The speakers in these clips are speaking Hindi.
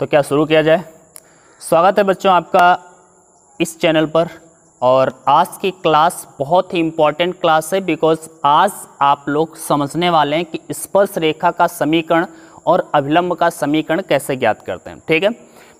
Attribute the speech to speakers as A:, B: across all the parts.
A: तो क्या शुरू किया जाए स्वागत है बच्चों आपका इस चैनल पर और आज की क्लास बहुत ही इम्पॉर्टेंट क्लास है बिकॉज आज आप लोग समझने वाले हैं कि स्पर्श रेखा का समीकरण और अभिलंब का समीकरण कैसे ज्ञात करते हैं ठीक है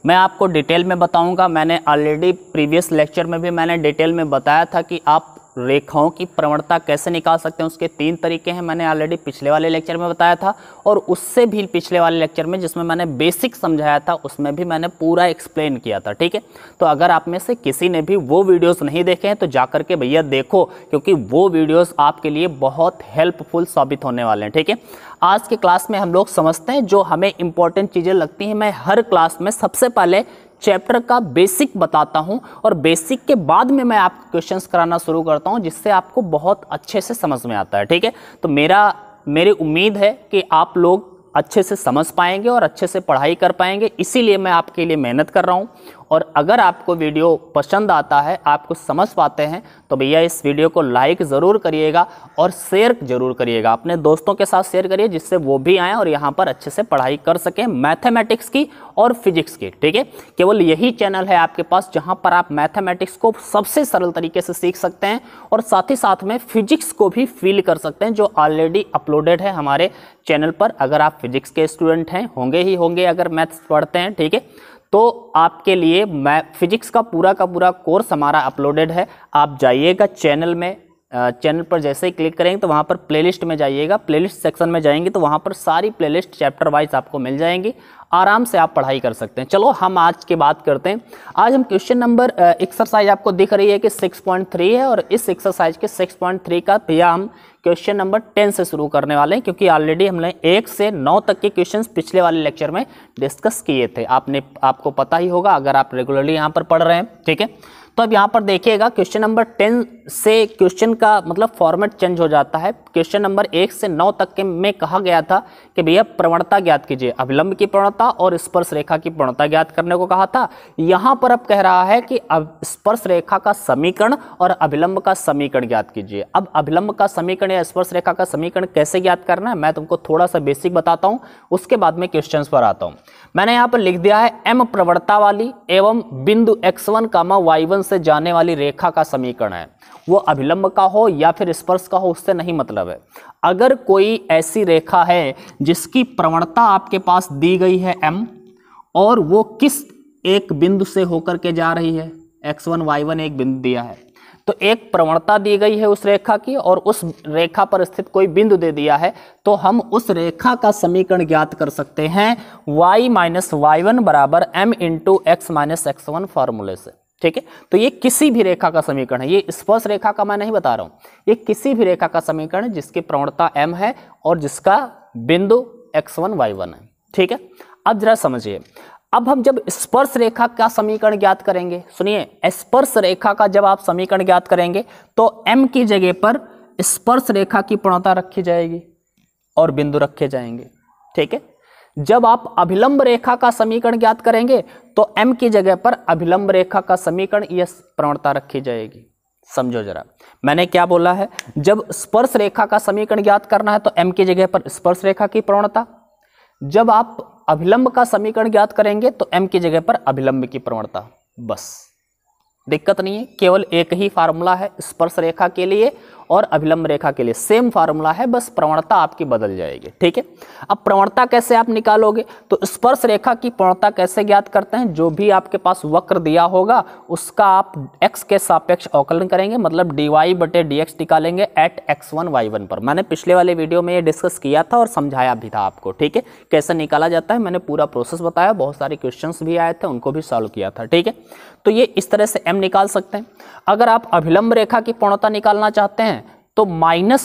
A: मैं आपको डिटेल में बताऊंगा मैंने ऑलरेडी प्रीवियस लेक्चर में भी मैंने डिटेल में बताया था कि आप रेखाओं की प्रवणता कैसे निकाल सकते हैं उसके तीन तरीके हैं मैंने ऑलरेडी पिछले वाले लेक्चर में बताया था और उससे भी पिछले वाले लेक्चर में जिसमें मैंने बेसिक समझाया था उसमें भी मैंने पूरा एक्सप्लेन किया था ठीक है तो अगर आप में से किसी ने भी वो वीडियोज़ नहीं देखे हैं तो जा करके भैया देखो क्योंकि वो वीडियोज़ आपके लिए बहुत हेल्पफुल साबित होने वाले हैं ठीक है आज के क्लास में हम लोग समझते हैं जो हमें इंपॉर्टेंट चीज़ें लगती हैं मैं हर क्लास में सबसे पहले चैप्टर का बेसिक बताता हूँ और बेसिक के बाद में मैं आपको क्वेश्चंस कराना शुरू करता हूँ जिससे आपको बहुत अच्छे से समझ में आता है ठीक है तो मेरा मेरी उम्मीद है कि आप लोग अच्छे से समझ पाएंगे और अच्छे से पढ़ाई कर पाएंगे इसीलिए मैं आपके लिए मेहनत कर रहा हूँ और अगर आपको वीडियो पसंद आता है आप कुछ समझ पाते हैं तो भैया इस वीडियो को लाइक ज़रूर करिएगा और शेयर ज़रूर करिएगा अपने दोस्तों के साथ शेयर करिए जिससे वो भी आएँ और यहाँ पर अच्छे से पढ़ाई कर सकें मैथमेटिक्स की और फिजिक्स की ठीक है केवल यही चैनल है आपके पास जहाँ पर आप मैथमेटिक्स को सबसे सरल तरीके से सीख सकते हैं और साथ ही साथ में फिजिक्स को भी फील कर सकते हैं जो ऑलरेडी अपलोडेड है हमारे चैनल पर अगर आप फिजिक्स के स्टूडेंट हैं होंगे ही होंगे अगर मैथ्स पढ़ते हैं ठीक है तो आपके लिए मैं फिजिक्स का पूरा का पूरा कोर्स हमारा अपलोडेड है आप जाइएगा चैनल में चैनल पर जैसे ही क्लिक करेंगे तो वहाँ पर प्लेलिस्ट में जाइएगा प्लेलिस्ट सेक्शन में जाएंगे तो वहाँ पर सारी प्लेलिस्ट चैप्टर वाइज आपको मिल जाएंगी आराम से आप पढ़ाई कर सकते हैं चलो हम आज की बात करते हैं आज हम क्वेश्चन नंबर एक्सरसाइज आपको दिख रही है कि 6.3 है और इस एक्सरसाइज के 6.3 का भैया हम क्वेश्चन नंबर टेन से शुरू करने वाले हैं क्योंकि ऑलरेडी हमने एक से नौ तक के क्वेश्चन पिछले वाले लेक्चर में डिस्कस किए थे आपने आपको पता ही होगा अगर आप रेगुलरली यहाँ पर पढ़ रहे हैं ठीक है तो अब यहाँ पर देखिएगा क्वेश्चन नंबर टेन से क्वेश्चन का मतलब फॉर्मेट चेंज हो जाता है क्वेश्चन नंबर एक से नौ तक के में कहा गया था कि भैया प्रवणता ज्ञात कीजिए अभिलंब की प्रवणता और स्पर्श रेखा की प्रवणता ज्ञात करने को कहा था यहां पर अब कह रहा है कि अब स्पर्श रेखा का समीकरण और अभिलंब का समीकरण ज्ञात कीजिए अब अभिलंब का समीकरण या स्पर्श रेखा का समीकरण कैसे ज्ञात करना है मैं तुमको थोड़ा सा बेसिक बताता हूँ उसके बाद में क्वेश्चन पर आता हूँ मैंने यहाँ पर लिख दिया है एम प्रवणता वाली एवं बिंदु एक्स वन कामा वन से जाने वाली रेखा का समीकरण है वो अभिलंब का हो या फिर स्पर्श का हो उससे नहीं मतलब मतलब है अगर कोई ऐसी रेखा है जिसकी प्रवणता आपके पास दी गई है एम और वो किस एक बिंदु से होकर के जा रही है एक्स वन वाई वन एक बिंदु दिया है तो एक प्रवणता दी गई है उस रेखा की और उस रेखा पर स्थित कोई बिंदु दे दिया है तो हम उस रेखा का समीकरण ज्ञात कर सकते हैं y माइनस वाई वन बराबर m into x minus x one फॉर्मूले से ठीक है तो ये किसी भी रेखा का समीकरण है ये स्पर्श रेखा का मैं नहीं बता रहा हूं ये किसी भी रेखा का समीकरण है जिसकी प्रवणता एम है और जिसका बिंदु एक्स वन वाई वन है ठीक है अब जरा समझिए अब हम जब स्पर्श रेखा का समीकरण ज्ञात करेंगे सुनिए स्पर्श रेखा का जब आप समीकरण ज्ञात करेंगे तो एम की जगह पर स्पर्श रेखा की प्रणता रखी जाएगी और बिंदु रखे जाएंगे ठीक है जब आप अभिलंब रेखा का समीकरण ज्ञात करेंगे तो m की जगह पर अभिलंब रेखा का समीकरण यह प्रवणता रखी जाएगी समझो जरा मैंने क्या बोला है जब स्पर्श रेखा का समीकरण ज्ञात करना है तो m की जगह पर स्पर्श रेखा की प्रवणता जब आप अभिलंब का समीकरण ज्ञात करेंगे तो m की जगह पर अभिलंब की प्रवणता बस दिक्कत नहीं है केवल एक ही फार्मूला है स्पर्श रेखा के लिए और अभिलंब रेखा के लिए सेम फार्मूला है बस प्रवणता आपकी बदल जाएगी ठीक है अब प्रवणता कैसे आप निकालोगे तो स्पर्श रेखा की प्रवणता कैसे ज्ञात करते हैं जो भी आपके पास वक्र दिया होगा उसका आप एक्स के सापेक्ष अवकलन करेंगे मतलब डी वाई बटे डी एक्स निकालेंगे at x one y one पर मैंने पिछले वाले वीडियो में ये डिस्कस किया था और समझाया भी था आपको ठीक है कैसे निकाला जाता है मैंने पूरा प्रोसेस बताया बहुत सारे क्वेश्चन भी आए थे उनको भी सॉल्व किया था ठीक है तो ये इस तरह से एम निकाल सकते हैं अगर आप अभिलंब रेखा की पूर्णता निकालना चाहते हैं तो minus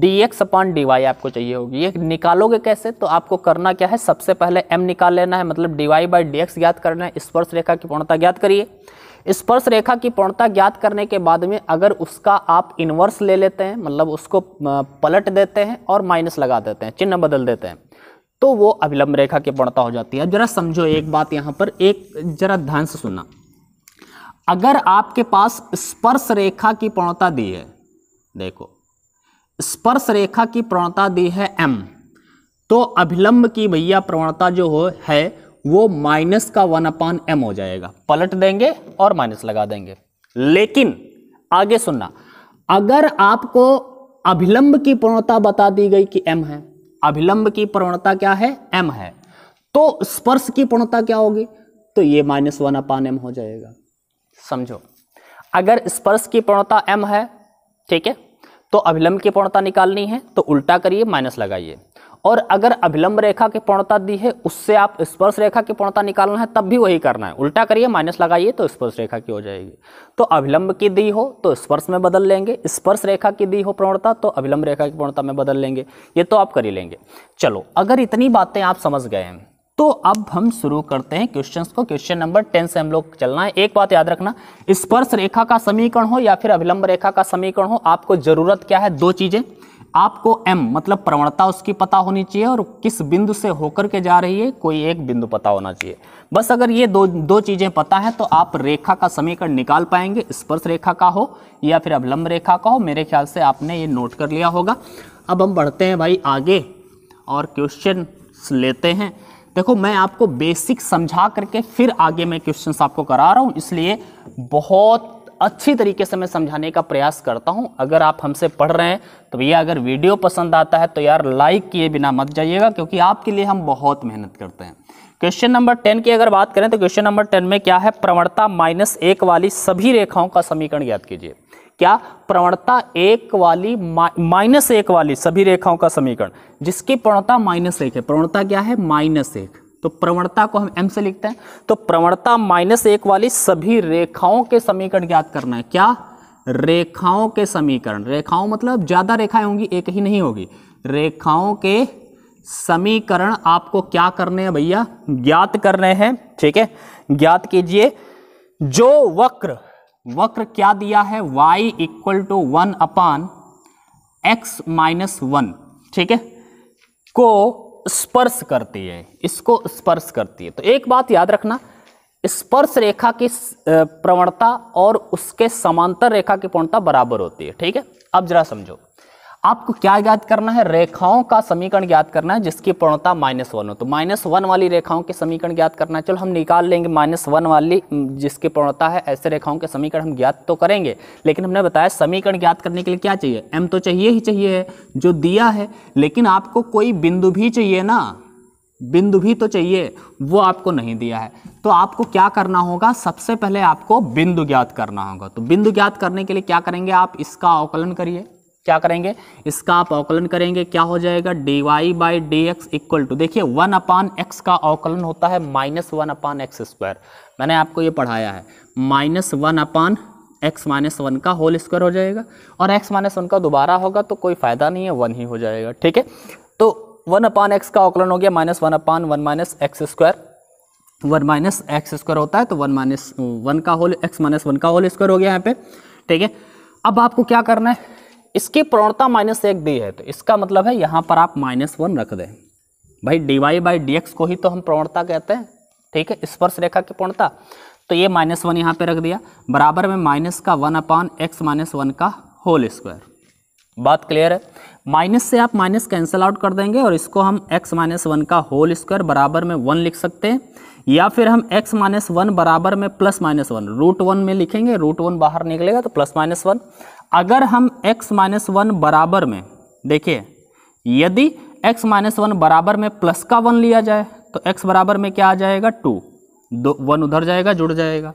A: d x upon d y आपको चाहिए होगी ये निकालोगे कैसे तो आपको करना क्या है सबसे पहले एम निकाल लेना है मतलब d y by d x ज्ञात करना है स्पर्श रेखा की पूर्णता ज्ञात करिए स्पर्श रेखा की पूर्णता ज्ञात करने के बाद में अगर उसका आप इन्वर्स ले लेते हैं मतलब उसको पलट देते हैं और माइनस लगा देते हैं चिन्ह बदल देते हैं तो वो अभिलंब रेखा की पूर्णता हो जाती है अब जरा समझो एक बात यहाँ पर एक जरा ध्यान से सुनना अगर आपके पास स्पर्श रेखा की पूर्णता दी है देखो स्पर्श रेखा की प्रवणता दी है एम तो अभिलंब की भैया प्रवणता जो हो है वो माइनस का वन अपान एम हो जाएगा पलट देंगे और माइनस लगा देंगे लेकिन आगे सुनना अगर आपको अभिलंब की प्रवणता बता दी गई कि एम है अभिलंब की प्रवणता क्या है एम है तो स्पर्श की प्रवणता क्या होगी तो ये माइनस वन अपान एम हो जाएगा समझो अगर स्पर्श की प्रवणता एम है ठीक है तो अभिलंब की पूर्णता निकालनी है तो उल्टा करिए माइनस लगाइए और अगर अभिलंब रेखा की पूर्णता दी है उससे आप स्पर्श रेखा की पूर्णता निकालना है तब भी वही करना है उल्टा करिए माइनस लगाइए तो स्पर्श रेखा की हो जाएगी तो अभिलंब की दी हो तो स्पर्श में बदल लेंगे स्पर्श रेखा की दी हो पूर्णता तो अभिलंब रेखा की पूर्णता में बदल लेंगे ये तो आप कर ही लेंगे चलो अगर इतनी बातें आप समझ गए हैं तो अब हम शुरू करते हैं क्वेश्चंस को क्वेश्चन नंबर टेन से हम लोग चलना है एक बात याद रखना स्पर्श रेखा का समीकरण हो या फिर अभिलंब रेखा का समीकरण हो आपको जरूरत क्या है दो चीजें आपको m मतलब प्रवणता उसकी पता होनी चाहिए और किस बिंदु से होकर के जा रही है कोई एक बिंदु पता होना चाहिए बस अगर ये दो दो चीज़ें पता है तो आप रेखा का समीकरण निकाल पाएंगे स्पर्श रेखा का हो या फिर अवलंब रेखा का हो मेरे ख्याल से आपने ये नोट कर लिया होगा अब हम बढ़ते हैं भाई आगे और क्वेश्चन लेते हैं देखो मैं आपको बेसिक समझा करके फिर आगे मैं क्वेश्चन आपको करा रहा हूँ इसलिए बहुत अच्छी तरीके से मैं समझाने का प्रयास करता हूं अगर आप हमसे पढ़ रहे हैं तो भैया अगर वीडियो पसंद आता है तो यार लाइक किए बिना मत जाइएगा क्योंकि आपके लिए हम बहुत मेहनत करते हैं क्वेश्चन नंबर टेन की अगर बात करें तो क्वेश्चन नंबर टेन में क्या है प्रवणता माइनस एक वाली सभी रेखाओं का समीकरण याद कीजिए क्या प्रवणता एक वाली माइनस एक वाली सभी रेखाओं का समीकरण जिसकी प्रवणता माइनस एक है प्रवणता क्या है माइनस एक तो प्रवणता को हम एम से लिखते हैं तो प्रवणता माइनस एक वाली सभी रेखाओं के समीकरण ज्ञात करना है क्या रेखाओं के समीकरण रेखाओं मतलब ज़्यादा रेखाएं होंगी एक ही नहीं होगी रेखाओं के समीकरण आपको क्या करने हैं भैया ज्ञात करने हैं ठीक है ज्ञात कीजिए जो वक्र वक्र क्या दिया है y equal to one upon x minus one ठीक है को स्पर्श करती है इसको स्पर्श करती है तो एक बात याद रखना स्पर्श रेखा की प्रवणता और उसके समांतर रेखा की प्रवणता बराबर होती है ठीक है अब जरा समझो आपको क्या ज्ञात करना है रेखाओं का समीकरण ज्ञात करना है जिसकी पूर्णता माइनस वन हो तो माइनस वन वाली रेखाओं के समीकरण ज्ञात करना है चलो हम निकाल लेंगे माइनस वन वाली जिसकी पूर्णता है ऐसे रेखाओं के समीकरण हम ज्ञात तो करेंगे लेकिन हमने बताया समीकरण ज्ञात करने के लिए क्या चाहिए एम तो चाहिए ही चाहिए है जो दिया है लेकिन आपको कोई बिंदु भी चाहिए ना बिंदु भी तो चाहिए वो आपको नहीं दिया है तो आपको क्या करना होगा सबसे पहले आपको बिंदु ज्ञात करना होगा तो बिंदु ज्ञात करने के लिए क्या करेंगे आप इसका अवकलन करिए क्या करेंगे इसका आप अवकलन करेंगे क्या हो जाएगा d y by d x equal to देखिए वन अपान एक्स का अवकलन होता है minus one upon x square मैंने आपको ये पढ़ाया है minus one upon x minus one का होल स्क्वायर हो जाएगा और एक्स माइनस वन का दोबारा होगा तो कोई फ़ायदा नहीं है वन ही हो जाएगा ठीक है तो वन अपान एक्स का अवकलन हो गया minus one upon one minus x square one minus x square होता है तो वन माइनस वन का होल एक्स माइनस वन का होल स्क्वायर हो गया यहाँ पे ठीक है अब आपको क्या करना है इसकी प्रवणता माइनस एक दी है तो इसका मतलब है यहाँ पर आप माइनस वन रख दें भाई d y by d x को ही तो हम प्रवणता कहते हैं ठीक है स्पर्श रेखा की प्रवणता तो ये माइनस वन यहाँ पर रख दिया बराबर में माइनस का one upon x minus one का होल स्क्वायर बात क्लियर है माइनस से आप माइनस कैंसिल आउट कर देंगे और इसको हम एक्स माइनस वन का होल स्क्वायर बराबर में वन लिख सकते हैं या फिर हम x माइनस वन बराबर में plus minus one root one में लिखेंगे रूट वन बाहर निकलेगा तो प्लस माइनस वन अगर हम x माइनस वन बराबर में देखिए यदि x माइनस वन बराबर में प्लस का वन लिया जाए तो x बराबर में क्या आ जाएगा टू दो वन उधर जाएगा जुड़ जाएगा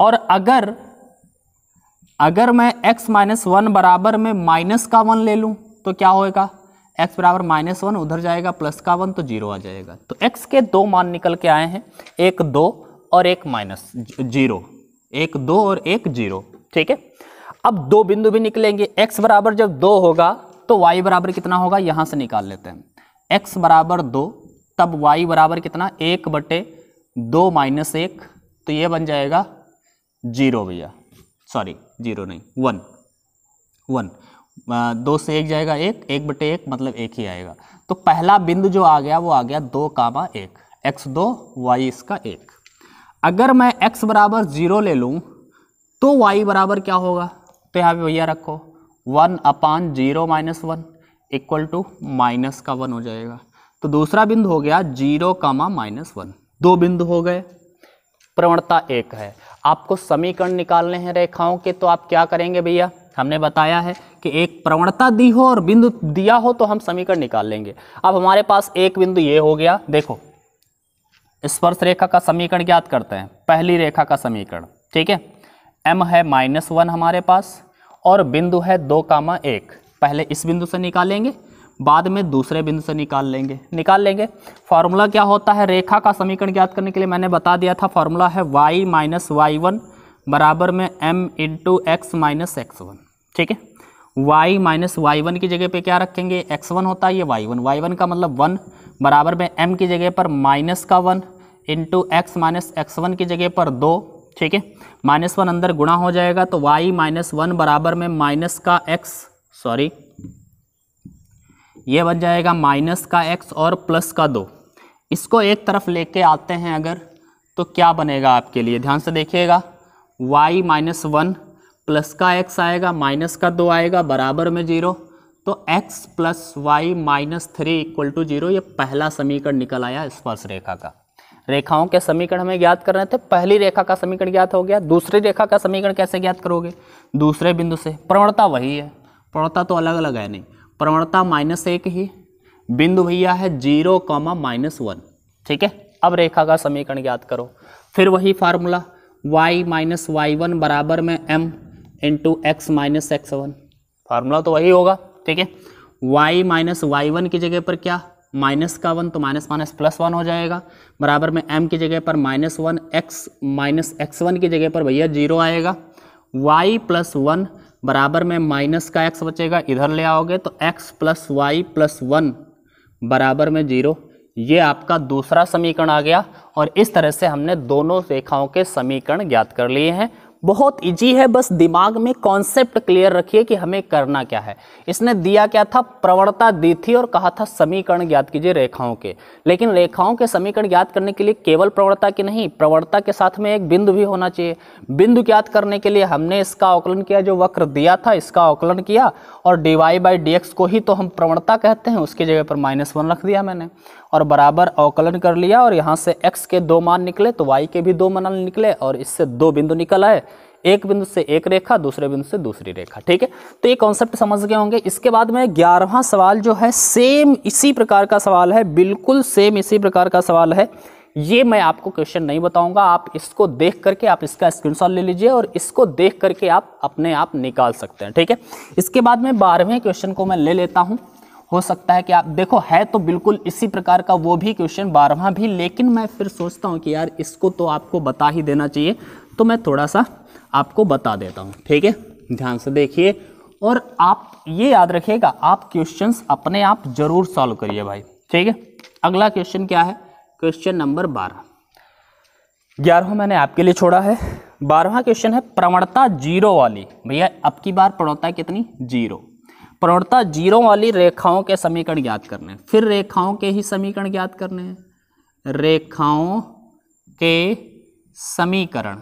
A: और अगर अगर मैं x माइनस वन बराबर में माइनस का वन ले लूँ तो क्या होएगा x बराबर माइनस वन उधर जाएगा प्लस का वन तो जीरो आ जाएगा तो x के दो मान निकल के आए हैं एक दो और एक माइनस जीरो एक दो और एक जीरो ठीक है अब दो बिंदु भी निकलेंगे एक्स बराबर जब दो होगा तो वाई बराबर कितना होगा यहाँ से निकाल लेते हैं एक्स बराबर दो तब वाई बराबर कितना एक बटे दो माइनस एक तो ये बन जाएगा जीरो भैया सॉरी जीरो नहीं वन वन दो से एक जाएगा एक एक बटे एक मतलब एक ही आएगा तो पहला बिंदु जो आ गया वो आ गया दो कामा एक एक्स दो वाई इसका एक अगर मैं एक्स बराबर जीरो ले लूँ तो वाई बराबर क्या होगा तो यहाँ पे भैया रखो one upon zero minus one equal to minus का वन हो जाएगा तो दूसरा बिंदु हो गया जीरो कामा माइनस वन दो बिंदु हो गए प्रवणता एक है आपको समीकरण निकालने हैं रेखाओं के तो आप क्या करेंगे भैया हमने बताया है कि एक प्रवणता दी हो और बिंदु दिया हो तो हम समीकरण निकाल लेंगे अब हमारे पास एक बिंदु ये हो गया देखो स्पर्श रेखा का समीकरण ज्ञात करते हैं पहली रेखा का समीकरण ठीक है एम है माइनस वन हमारे पास और बिंदु है दो कामा एक पहले इस बिंदु से निकालेंगे बाद में दूसरे बिंदु से निकाल लेंगे निकाल लेंगे फार्मूला क्या होता है रेखा का समीकरण ज्ञात करने के लिए मैंने बता दिया था फार्मूला है वाई माइनस वाई वन बराबर में m into x minus x one ठीक है वाई माइनस वाई वन की जगह पे क्या रखेंगे एक्स वन होता है ये वाई वन वाई वन का मतलब वन बराबर में एम की जगह पर माइनस का one into x minus x one की जगह पर दो ठीक है माइनस वन अंदर गुणा हो जाएगा तो वाई माइनस वन बराबर में माइनस का एक्स सॉरी ये बन जाएगा माइनस का एक्स और प्लस का दो इसको एक तरफ लेके आते हैं अगर तो क्या बनेगा आपके लिए ध्यान से देखिएगा वाई माइनस वन प्लस का एक्स आएगा माइनस का दो आएगा बराबर में जीरो तो x plus y minus three equal to zero ये पहला समीकरण निकल आया स्पर्श रेखा का रेखाओं के समीकरण हमें ज्ञात करने थे पहली रेखा का समीकरण ज्ञात हो गया दूसरी रेखा का समीकरण कैसे ज्ञात करोगे दूसरे बिंदु से प्रवणता वही है प्रवणता तो अलग अलग है नहीं प्रवणता माइनस एक ही बिंदु भैया है जीरो कॉमा माइनस वन ठीक है अब रेखा का समीकरण ज्ञात करो फिर वही formula y minus y one बराबर में m into x minus x one formula तो वही होगा ठीक है वाई माइनस वाई वन की जगह पर क्या माइनस का वन तो माइनस माइनस प्लस वन हो जाएगा बराबर में एम की जगह पर minus one x minus x one की जगह पर भैया जीरो आएगा वाई प्लस वन बराबर में माइनस का एक्स बचेगा इधर ले आओगे तो x plus y plus one बराबर में जीरो ये आपका दूसरा समीकरण आ गया और इस तरह से हमने दोनों रेखाओं के समीकरण ज्ञात कर लिए हैं बहुत इजी है बस दिमाग में कॉन्सेप्ट क्लियर रखिए कि हमें करना क्या है इसने दिया क्या था प्रवणता दी थी और कहा था समीकरण ज्ञात कीजिए रेखाओं के लेकिन रेखाओं के समीकरण ज्ञात करने के लिए केवल प्रवणता की नहीं प्रवणता के साथ में एक बिंदु भी होना चाहिए बिंदु ज्ञात करने के लिए हमने इसका आकलन किया जो वक्र दिया था इसका आकलन किया और डी वाई को ही तो हम प्रवणता कहते हैं उसकी जगह पर माइनस रख दिया मैंने और बराबर अवकलन कर लिया और यहाँ से x के दो मान निकले तो y के भी दो मान निकले और इससे दो बिंदु निकल आए एक बिंदु से एक रेखा दूसरे बिंदु से दूसरी रेखा ठीक है तो ये कॉन्सेप्ट समझ गए होंगे इसके बाद में ग्यारहवा सवाल जो है सेम इसी प्रकार का सवाल है बिल्कुल सेम इसी प्रकार का सवाल है ये मैं आपको क्वेश्चन नहीं बताऊंगा आप इसको देख करके आप इसका स्क्रीनशॉट ले लीजिए और इसको देख करके आप अपने आप निकाल सकते हैं ठीक है इसके बाद में बारहवें क्वेश्चन को मैं ले लेता हूँ हो सकता है कि आप देखो है तो बिल्कुल इसी प्रकार का वो भी क्वेश्चन बारहवा भी लेकिन मैं फिर सोचता हूँ कि यार इसको तो आपको बता ही देना चाहिए तो मैं थोड़ा सा आपको बता देता हूँ ठीक है ध्यान से देखिए और आप ये याद रखिएगा आप क्वेश्चंस अपने आप जरूर सॉल्व करिए भाई ठीक है अगला क्वेश्चन क्या है क्वेश्चन नंबर बारह ग्यारहवा मैंने आपके लिए छोड़ा है बारहवा क्वेश्चन है प्रवणता जीरो वाली भैया अब की बार प्रवणता कितनी जीरो प्रवणता जीरो वाली रेखाओं के समीकरण ज्ञात करने हैं फिर रेखाओं के ही समीकरण ज्ञात करने हैं रेखाओं के समीकरण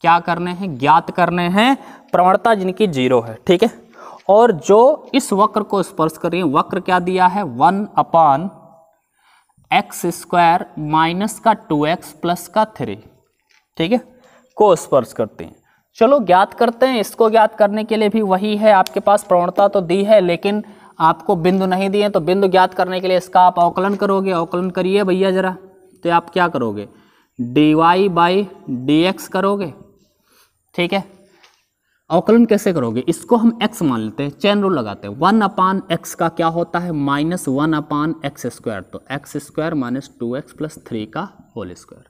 A: क्या करने हैं ज्ञात करने हैं प्रवणता जिनकी जीरो है ठीक है और जो इस वक्र को स्पर्श करिए वक्र क्या दिया है one upon x square minus का टू एक्स प्लस का थ्री ठीक है को स्पर्श करते हैं चलो ज्ञात करते हैं इसको ज्ञात करने के लिए भी वही है आपके पास प्रवणता तो दी है लेकिन आपको बिंदु नहीं दिए तो बिंदु ज्ञात करने के लिए इसका आप अवकलन करोगे अवकलन करिए भैया ज़रा तो आप क्या करोगे d y by d x करोगे ठीक है अवकलन कैसे करोगे इसको हम x मान लेते हैं चैन रूल लगाते हैं वन अपान एक्स का क्या होता है minus one upon x square तो x square minus two x plus three का होल स्क्वायर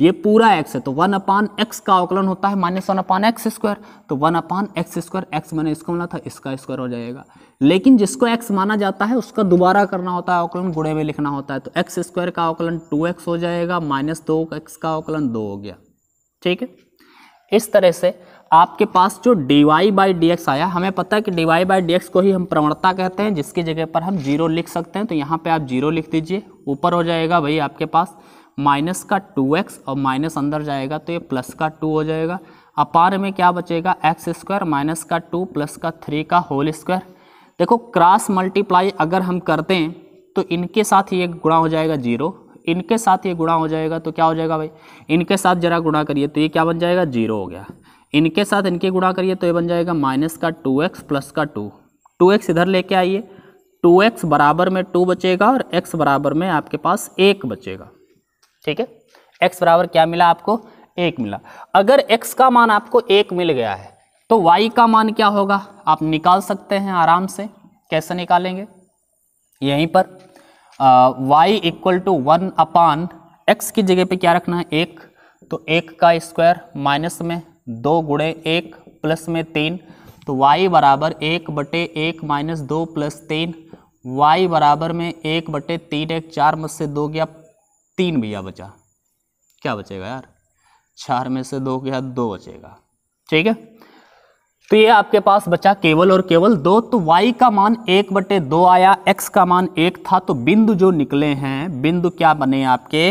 A: ये पूरा x है तो वन अपान एक्स का अवकलन होता है minus one upon x square तो one upon x square x मैंने इसको मिला था इसका स्क्वायर हो जाएगा लेकिन जिसको x माना जाता है उसका दोबारा करना होता है अवकलन गुड़े में लिखना होता है तो एक्स स्क्वायर का अवकलन टू एक्स हो जाएगा माइनस दो एक्स का अवकलन दो हो गया ठीक है इस तरह से आपके पास जो d y by d x आया हमें पता है कि d y by d x को ही हम प्रवणता कहते हैं जिसकी जगह पर हम जीरो लिख सकते हैं तो यहाँ पर आप जीरो लिख दीजिए ऊपर हो जाएगा वही आपके पास माइनस का टू एक्स और माइनस अंदर जाएगा तो ये प्लस का टू हो जाएगा अपार में क्या बचेगा एक्स स्क्वायर माइनस का टू प्लस का थ्री का होल स्क्वायर देखो क्रॉस मल्टीप्लाई अगर हम करते हैं तो इनके साथ ये गुणा हो जाएगा जीरो इनके साथ ये गुणा हो जाएगा तो क्या हो जाएगा भाई इनके साथ जरा गुणा करिए तो ये क्या बन जाएगा जीरो हो गया इनके साथ इनके गुणा करिए तो ये बन जाएगा माइनस का टू एक्स प्लस का टू टू एक्स इधर लेके आइए टू एक्स बराबर में टू बचेगा और एक्स बराबर में आपके पास एक बचेगा ठीक है एक्स बराबर क्या मिला आपको एक मिला अगर एक्स का मान आपको एक मिल गया है तो वाई का मान क्या होगा आप निकाल सकते हैं आराम से कैसे निकालेंगे यहीं पर y equal to one upon x की जगह पे क्या रखना है एक तो एक का स्क्वायर माइनस में दो गुड़े एक प्लस में तीन तो y बराबर एक बटे एक माइनस दो प्लस तीन वाई बराबर में एक बटे तीन एक चार मत से दो गया तीन भैया बचा क्या बचेगा यार चार में से दो क्या दो बचेगा ठीक है तो ये आपके पास बचा केवल और केवल दो तो y का मान एक बटे दो आया x का मान एक था तो बिंदु जो निकले हैं बिंदु क्या बने आपके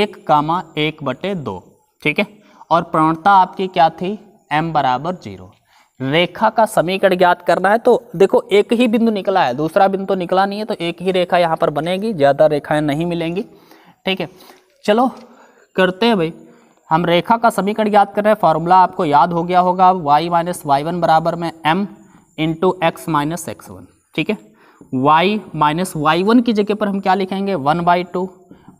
A: एक कामा एक बटे दो ठीक है और प्रवणता आपकी क्या थी m बराबर जीरो रेखा का समीकरण ज्ञात करना है तो देखो एक ही बिंदु निकला है दूसरा बिंदु तो निकला नहीं है तो एक ही रेखा यहाँ पर बनेगी ज़्यादा रेखाएं नहीं मिलेंगी ठीक है चलो करते हैं भाई हम रेखा का समीकरण याद कर रहे हैं फार्मूला आपको याद हो गया होगा वाई माइनस वाई वन बराबर में m into x minus x one ठीक है वाई माइनस वाई वन की जगह पर हम क्या लिखेंगे वन बाई टू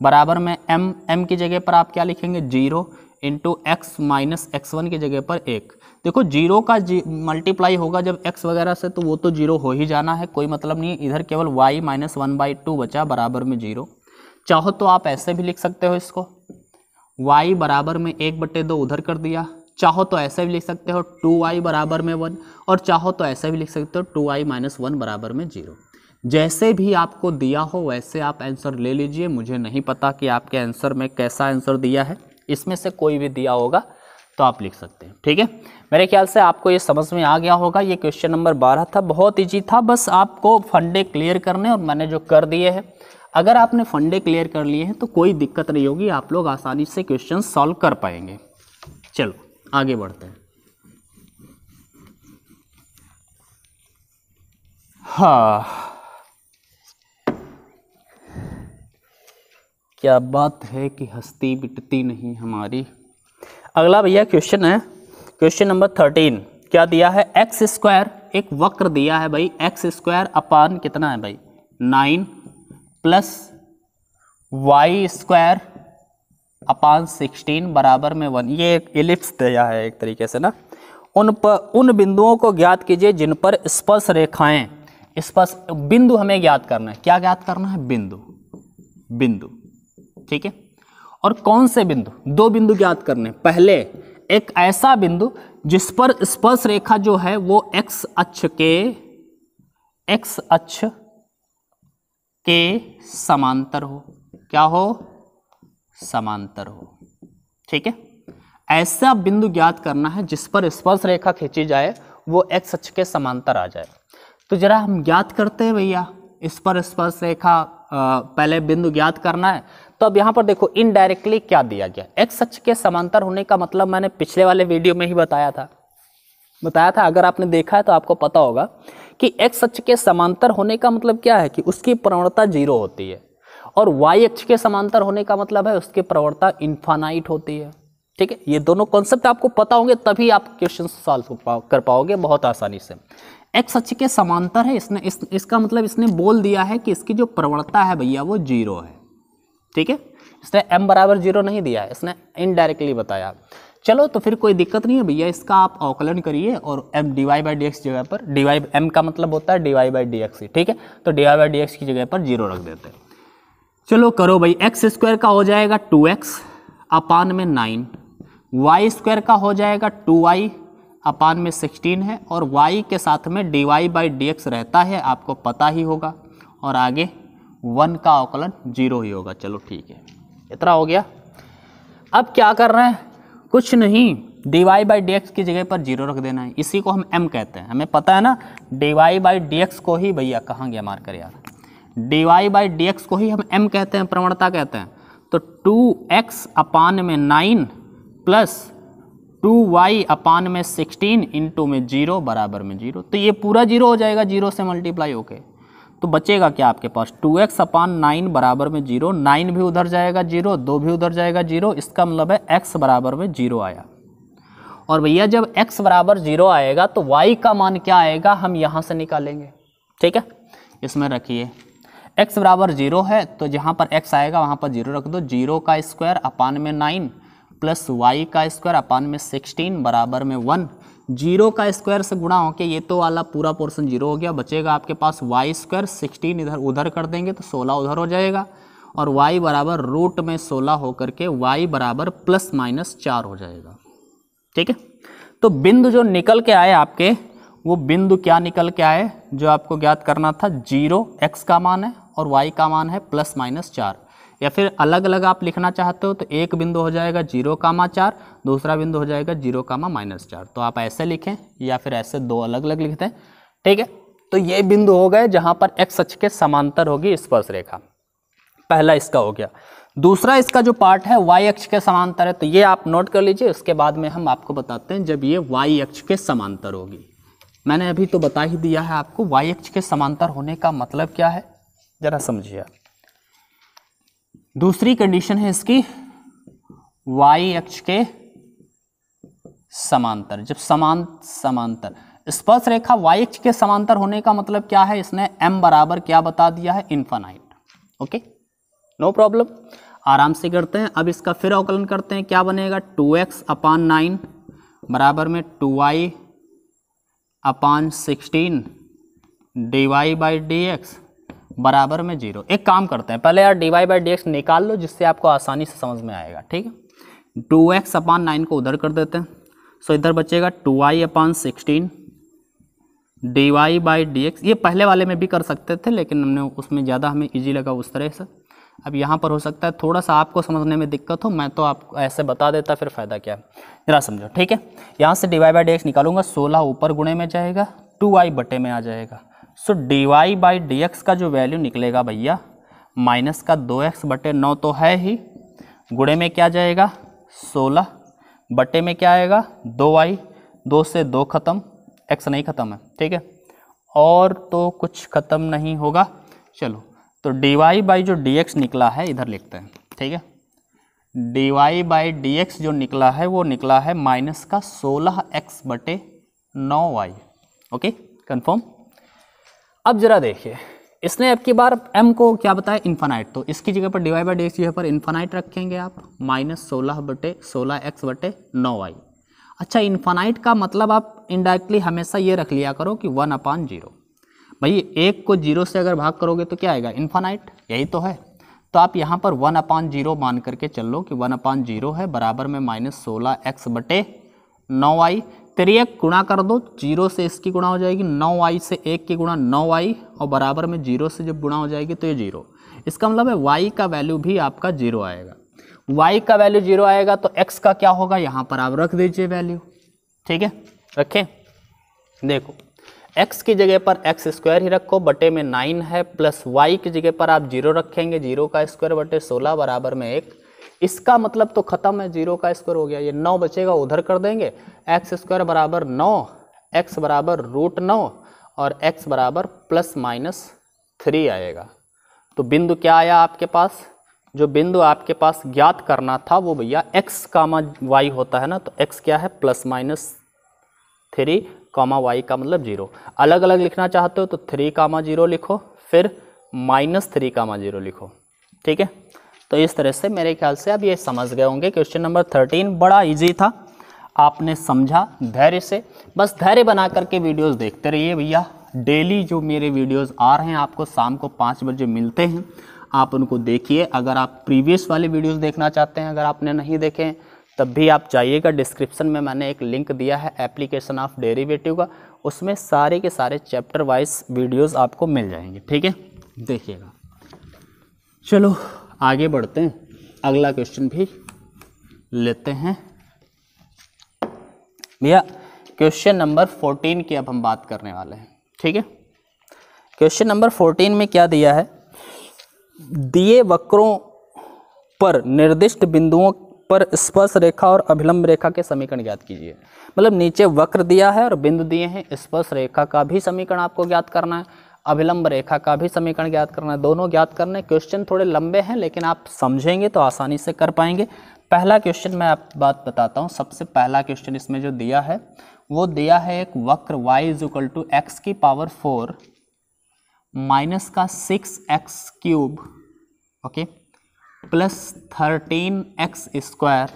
A: बराबर में एम एम की जगह पर आप क्या लिखेंगे zero into x minus x one की जगह पर एक देखो जीरो का जी मल्टीप्लाई होगा जब एक्स वगैरह से तो वो तो जीरो हो ही जाना है कोई मतलब नहीं इधर केवल y minus one by two बचा बराबर में जीरो चाहो तो आप ऐसे भी लिख सकते हो इसको y बराबर में एक बटे दो उधर कर दिया चाहो तो ऐसे भी लिख सकते हो टू वाई बराबर में वन और चाहो तो ऐसे भी लिख सकते हो टू वाई माइनस वन बराबर में जीरो जैसे भी आपको दिया हो वैसे आप आंसर ले लीजिए मुझे नहीं पता कि आपके आंसर में कैसा आंसर दिया है इसमें से कोई भी दिया होगा तो आप लिख सकते हैं ठीक है मेरे ख्याल से आपको ये समझ में आ गया होगा ये क्वेश्चन नंबर बारह था बहुत ईजी था बस आपको फंडे क्लियर करने और मैंने जो कर दिए हैं अगर आपने फंडे क्लियर कर लिए हैं तो कोई दिक्कत नहीं होगी आप लोग आसानी से क्वेश्चन सॉल्व कर पाएंगे चलो आगे बढ़ते हैं हाँ क्या बात है कि हस्ती बिटती नहीं हमारी अगला भैया क्वेश्चन है क्वेश्चन नंबर थर्टीन क्या दिया है एक्स स्क्वायर एक वक्र दिया है भाई एक्स स्क्वायर अपान कितना है भाई nine plus y square upon sixteen बराबर में वन ये एक इलिप्स दिया है एक तरीके से ना उन पर उन बिंदुओं को ज्ञात कीजिए जिन पर स्पर्श रेखाएं स्पर्श बिंदु हमें ज्ञात करना है क्या ज्ञात करना है बिंदु बिंदु ठीक है और कौन से बिंदु दो बिंदु ज्ञात करने पहले एक ऐसा बिंदु जिस पर स्पर्श रेखा जो है वो एक्स अक्ष के एक्स अक्ष के समांतर हो क्या हो समांतर हो ठीक है ऐसा बिंदु ज्ञात करना है जिस पर स्पर्श रेखा खींची जाए वो एक्स अक्ष के समांतर आ जाए तो जरा हम ज्ञात करते हैं भैया इस पर स्पर्श रेखा पहले बिंदु ज्ञात करना है तो अब यहाँ पर देखो इनडायरेक्टली क्या दिया गया एक्स अक्ष के समांतर होने का मतलब मैंने पिछले वाले वीडियो में ही बताया था बताया था अगर आपने देखा है तो आपको पता होगा कि एक्स अक्ष के समांतर होने का मतलब क्या है कि उसकी प्रवणता जीरो होती है और वाई अक्ष के समांतर होने का मतलब है उसकी प्रवणता इन्फानाइट होती है ठीक है ये दोनों कॉन्सेप्ट आपको पता होंगे तभी आप क्वेश्चन सॉल्व कर पाओगे बहुत आसानी से एक्स अक्ष के समांतर है इसने इस, इसका मतलब इसने बोल दिया है कि इसकी जो प्रवणता है भैया वो जीरो है ठीक है इसने एम बराबर जीरो नहीं दिया है इसने इनडायरेक्टली बताया चलो तो फिर कोई दिक्कत नहीं है भैया इसका आप अवकलन करिए और m d y by d x जगह पर डी वाई एम का मतलब होता है d y by d x ठीक है तो d y by d x की जगह पर जीरो रख देते हैं चलो करो भाई एक्स स्क्वायर का हो जाएगा टू एक्स अपान में नाइन वाई स्क्वायर का हो जाएगा टू वाई अपान में सिक्सटीन है और वाई के साथ में d y by d x रहता है आपको पता ही होगा और आगे वन का अवकलन जीरो ही होगा चलो ठीक है इतना हो गया अब क्या कर रहे हैं कुछ नहीं d y by d x की जगह पर जीरो रख देना है इसी को हम एम कहते हैं हमें पता है ना d y by d x को ही भैया गया मार कर यार d y by d x को ही हम एम कहते हैं प्रवणता कहते हैं तो टू एक्स अपान में nine plus two y upon में सिक्सटीन इंटू में जीरो बराबर में जीरो तो ये पूरा जीरो हो जाएगा जीरो से मल्टीप्लाई होके तो बचेगा क्या आपके पास टू एक्स अपान नाइन बराबर में जीरो नाइन भी उधर जाएगा जीरो दो भी उधर जाएगा जीरो इसका मतलब है एक्स बराबर में जीरो आया और भैया जब एक्स बराबर जीरो आएगा तो वाई का मान क्या आएगा हम यहाँ से निकालेंगे ठीक है इसमें रखिए x बराबर जीरो है तो जहाँ पर x आएगा वहाँ पर जीरो रख दो जीरो का स्क्वायर अपान में नाइन प्लस वाई का स्क्वायर अपान में सिक्सटीन बराबर में वन जीरो का स्क्वायर से गुणा होकर ये तो वाला पूरा पोर्सन जीरो हो गया बचेगा आपके पास वाई स्क्वायर सिक्सटीन इधर उधर कर देंगे तो सोलह उधर हो जाएगा और वाई बराबर रूट में सोलह होकर के वाई बराबर प्लस माइनस चार हो जाएगा ठीक है तो बिंदु जो निकल के आए आपके वो बिंदु क्या निकल के आए जो आपको ज्ञात करना था जीरो एक्स का मान है और वाई का मान है प्लस माइनस चार या फिर अलग अलग आप लिखना चाहते हो तो एक बिंदु हो जाएगा जीरो कामा चार दूसरा बिंदु हो जाएगा जीरो कामा माइनस चार तो आप ऐसे लिखें या फिर ऐसे दो अलग अलग लिखते हैं ठीक है तो ये बिंदु हो गए जहाँ पर एक्स अक्ष के समांतर होगी स्पर्श रेखा पहला इसका हो गया दूसरा इसका जो पार्ट है वाई अक्ष के समांतर है तो ये आप नोट कर लीजिए उसके बाद में हम आपको बताते हैं जब ये वाई अक्ष के समांतर होगी मैंने अभी तो बता ही दिया है आपको वाई अक्ष के समांतर होने का मतलब क्या है ज़रा समझिए आप दूसरी कंडीशन है इसकी वाई अक्ष के समांतर जब समान समांतर स्पर्श रेखा वाई अक्ष के समांतर होने का मतलब क्या है इसने एम बराबर क्या बता दिया है इन्फानाइट ओके नो प्रॉब्लम आराम से करते हैं अब इसका फिर अवकलन करते हैं क्या बनेगा टू एक्स अपान नाइन बराबर में two y upon sixteen d y by d x बराबर में जीरो एक काम करते हैं पहले यार d y by d x निकाल लो जिससे आपको आसानी से समझ में आएगा ठीक है टू एक्स अपान नाइन को उधर कर देते हैं सो इधर बचेगा टू आई upon sixteen d y by d x ये पहले वाले में भी कर सकते थे लेकिन हमने उसमें ज़्यादा हमें ईजी लगा उस तरह से अब यहाँ पर हो सकता है थोड़ा सा आपको समझने में दिक्कत हो मैं तो आपको ऐसे बता देता फिर फ़ायदा क्या है जरा समझो ठीक है यहाँ से d y by d x निकालूंगा सोलह ऊपर गुणे में जाएगा टू आई बटे में आ जाएगा so d y by d x का जो वैल्यू निकलेगा भैया माइनस का दो एक्स बटे नौ तो है ही गुड़े में क्या जाएगा सोलह बटे में क्या आएगा दो वाई दो से दो ख़त्म एक्स नहीं ख़त्म है ठीक है और तो कुछ ख़त्म नहीं होगा चलो तो डी वाई बाई जो डी एक्स निकला है इधर लिखते हैं ठीक है d y by d x जो निकला है वो निकला है माइनस का सोलह एक्स बटे नौ वाई ओके कन्फर्म अब जरा देखिए इसने अब की बार m को क्या बताया इन्फानाइट तो इसकी जगह पर डिवाइड बाई डी जगह पर इन्फानाइट रखेंगे आप माइनस सोलह बटे सोलह एक्स बटे नौ वाई अच्छा इन्फानाइट का मतलब आप इनडायरेक्टली हमेशा ये रख लिया करो कि वन अपान जीरो भाई एक को जीरो से अगर भाग करोगे तो क्या आएगा इन्फानाइट यही तो है तो आप यहाँ पर वन अपान जीरो मान करके चल लो कि वन अपान जीरो है बराबर में माइनस सोलह एक्स बटे नौ आई त्रियक गुणा कर दो जीरो से इसकी गुणा हो जाएगी नौ आई से एक की गुणा नौ आई और बराबर में जीरो से जब गुणा हो जाएगी तो ये जीरो इसका मतलब है वाई का वैल्यू भी आपका जीरो आएगा वाई का वैल्यू जीरो आएगा तो एक्स का क्या होगा यहाँ पर आप रख दीजिए वैल्यू ठीक है रखें देखो एक्स की जगह पर एक्स स्क्वायर ही रखो बटे में नाइन है प्लस वाई की जगह पर आप जीरो रखेंगे जीरो का स्क्वायर बटे सोलह बराबर में एक इसका मतलब तो खत्म है जीरो का स्क्वायर हो गया ये नौ बचेगा उधर कर देंगे एक्स स्क्वायर बराबर नौ एक्स बराबर रूट नौ और एक्स बराबर प्लस माइनस थ्री आएगा तो बिंदु क्या आया आपके पास जो बिंदु आपके पास ज्ञात करना था वो भैया एक्स कामा वाई होता है ना तो एक्स क्या है plus minus three comma y का मतलब जीरो अलग अलग लिखना चाहते हो तो थ्री कामा जीरो लिखो फिर माइनस थ्री कामा जीरो लिखो ठीक है तो इस तरह से मेरे ख्याल से आप ये समझ गए होंगे क्वेश्चन नंबर थर्टीन बड़ा ईजी था आपने समझा धैर्य से बस धैर्य बना करके वीडियोज़ देखते रहिए भैया डेली जो मेरे वीडियोस आ रहे हैं आपको शाम को पाँच बजे मिलते हैं आप उनको देखिए अगर आप प्रीवियस वाले वीडियोस देखना चाहते हैं अगर आपने नहीं देखे तब भी आप जाइएगा डिस्क्रिप्शन में मैंने एक लिंक दिया है एप्लीकेशन ऑफ डेरिवेटिव का उसमें सारे के सारे चैप्टर वाइज वीडियोस आपको मिल जाएंगे ठीक है देखिएगा चलो आगे बढ़ते हैं अगला क्वेश्चन भी लेते हैं भैया क्वेश्चन नंबर फोर्टीन की अब हम बात करने वाले हैं ठीक है क्वेश्चन नंबर फोर्टीन में क्या दिया है दिए वक्रों पर निर्दिष्ट बिंदुओं पर स्पर्श रेखा और अभिलंब रेखा के समीकरण ज्ञात कीजिए मतलब नीचे वक्र दिया है और बिंदु दिए हैं स्पर्श रेखा का भी समीकरण आपको ज्ञात करना है अभिलंब रेखा का भी समीकरण ज्ञात करना है दोनों ज्ञात करने क्वेश्चन थोड़े लंबे हैं लेकिन आप समझेंगे तो आसानी से कर पाएंगे पहला क्वेश्चन मैं आप बात बताता हूँ सबसे पहला क्वेश्चन इसमें जो दिया है वो दिया है एक वक्र y is equal to x की पावर फोर माइनस का six x cube okay plus thirteen x square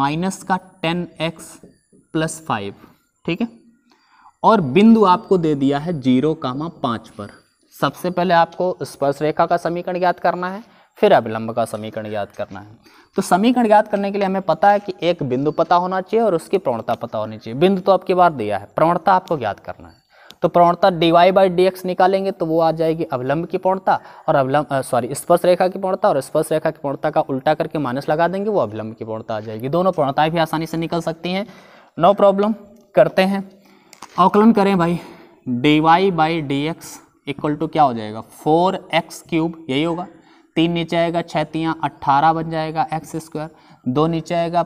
A: minus का टेन एक्स प्लस फाइव ठीक है और बिंदु आपको दे दिया है जीरो कामा पाँच पर सबसे पहले आपको स्पर्श रेखा का समीकरण ज्ञात करना है फिर अभिलंब का समीकरण ज्ञात करना है तो समीकरण ज्ञात करने के लिए हमें पता है कि एक बिंदु पता होना चाहिए और उसकी प्रवणता पता होनी चाहिए बिंदु तो आपके बार दिया है प्रवणता आपको ज्ञात करना है तो प्रवणता d y by d x निकालेंगे तो वो आ जाएगी अवलंब की पूर्णता और अवलंब सॉरी स्पर्श रेखा की पूर्णता और स्पर्श रेखा की पूर्णता का उल्टा करके माइनस लगा देंगे वो अवलंब की पूर्णता आ जाएगी दोनों पूर्णताएं भी आसानी से निकल सकती हैं नो प्रॉब्लम करते हैं अवकलन करें भाई d y by d x equal to क्या हो जाएगा फोर एक्स क्यूब यही होगा तीन नीचे आएगा छः अट्ठारह बन जाएगा एक्स स्क्वायर दो नीचे आएगा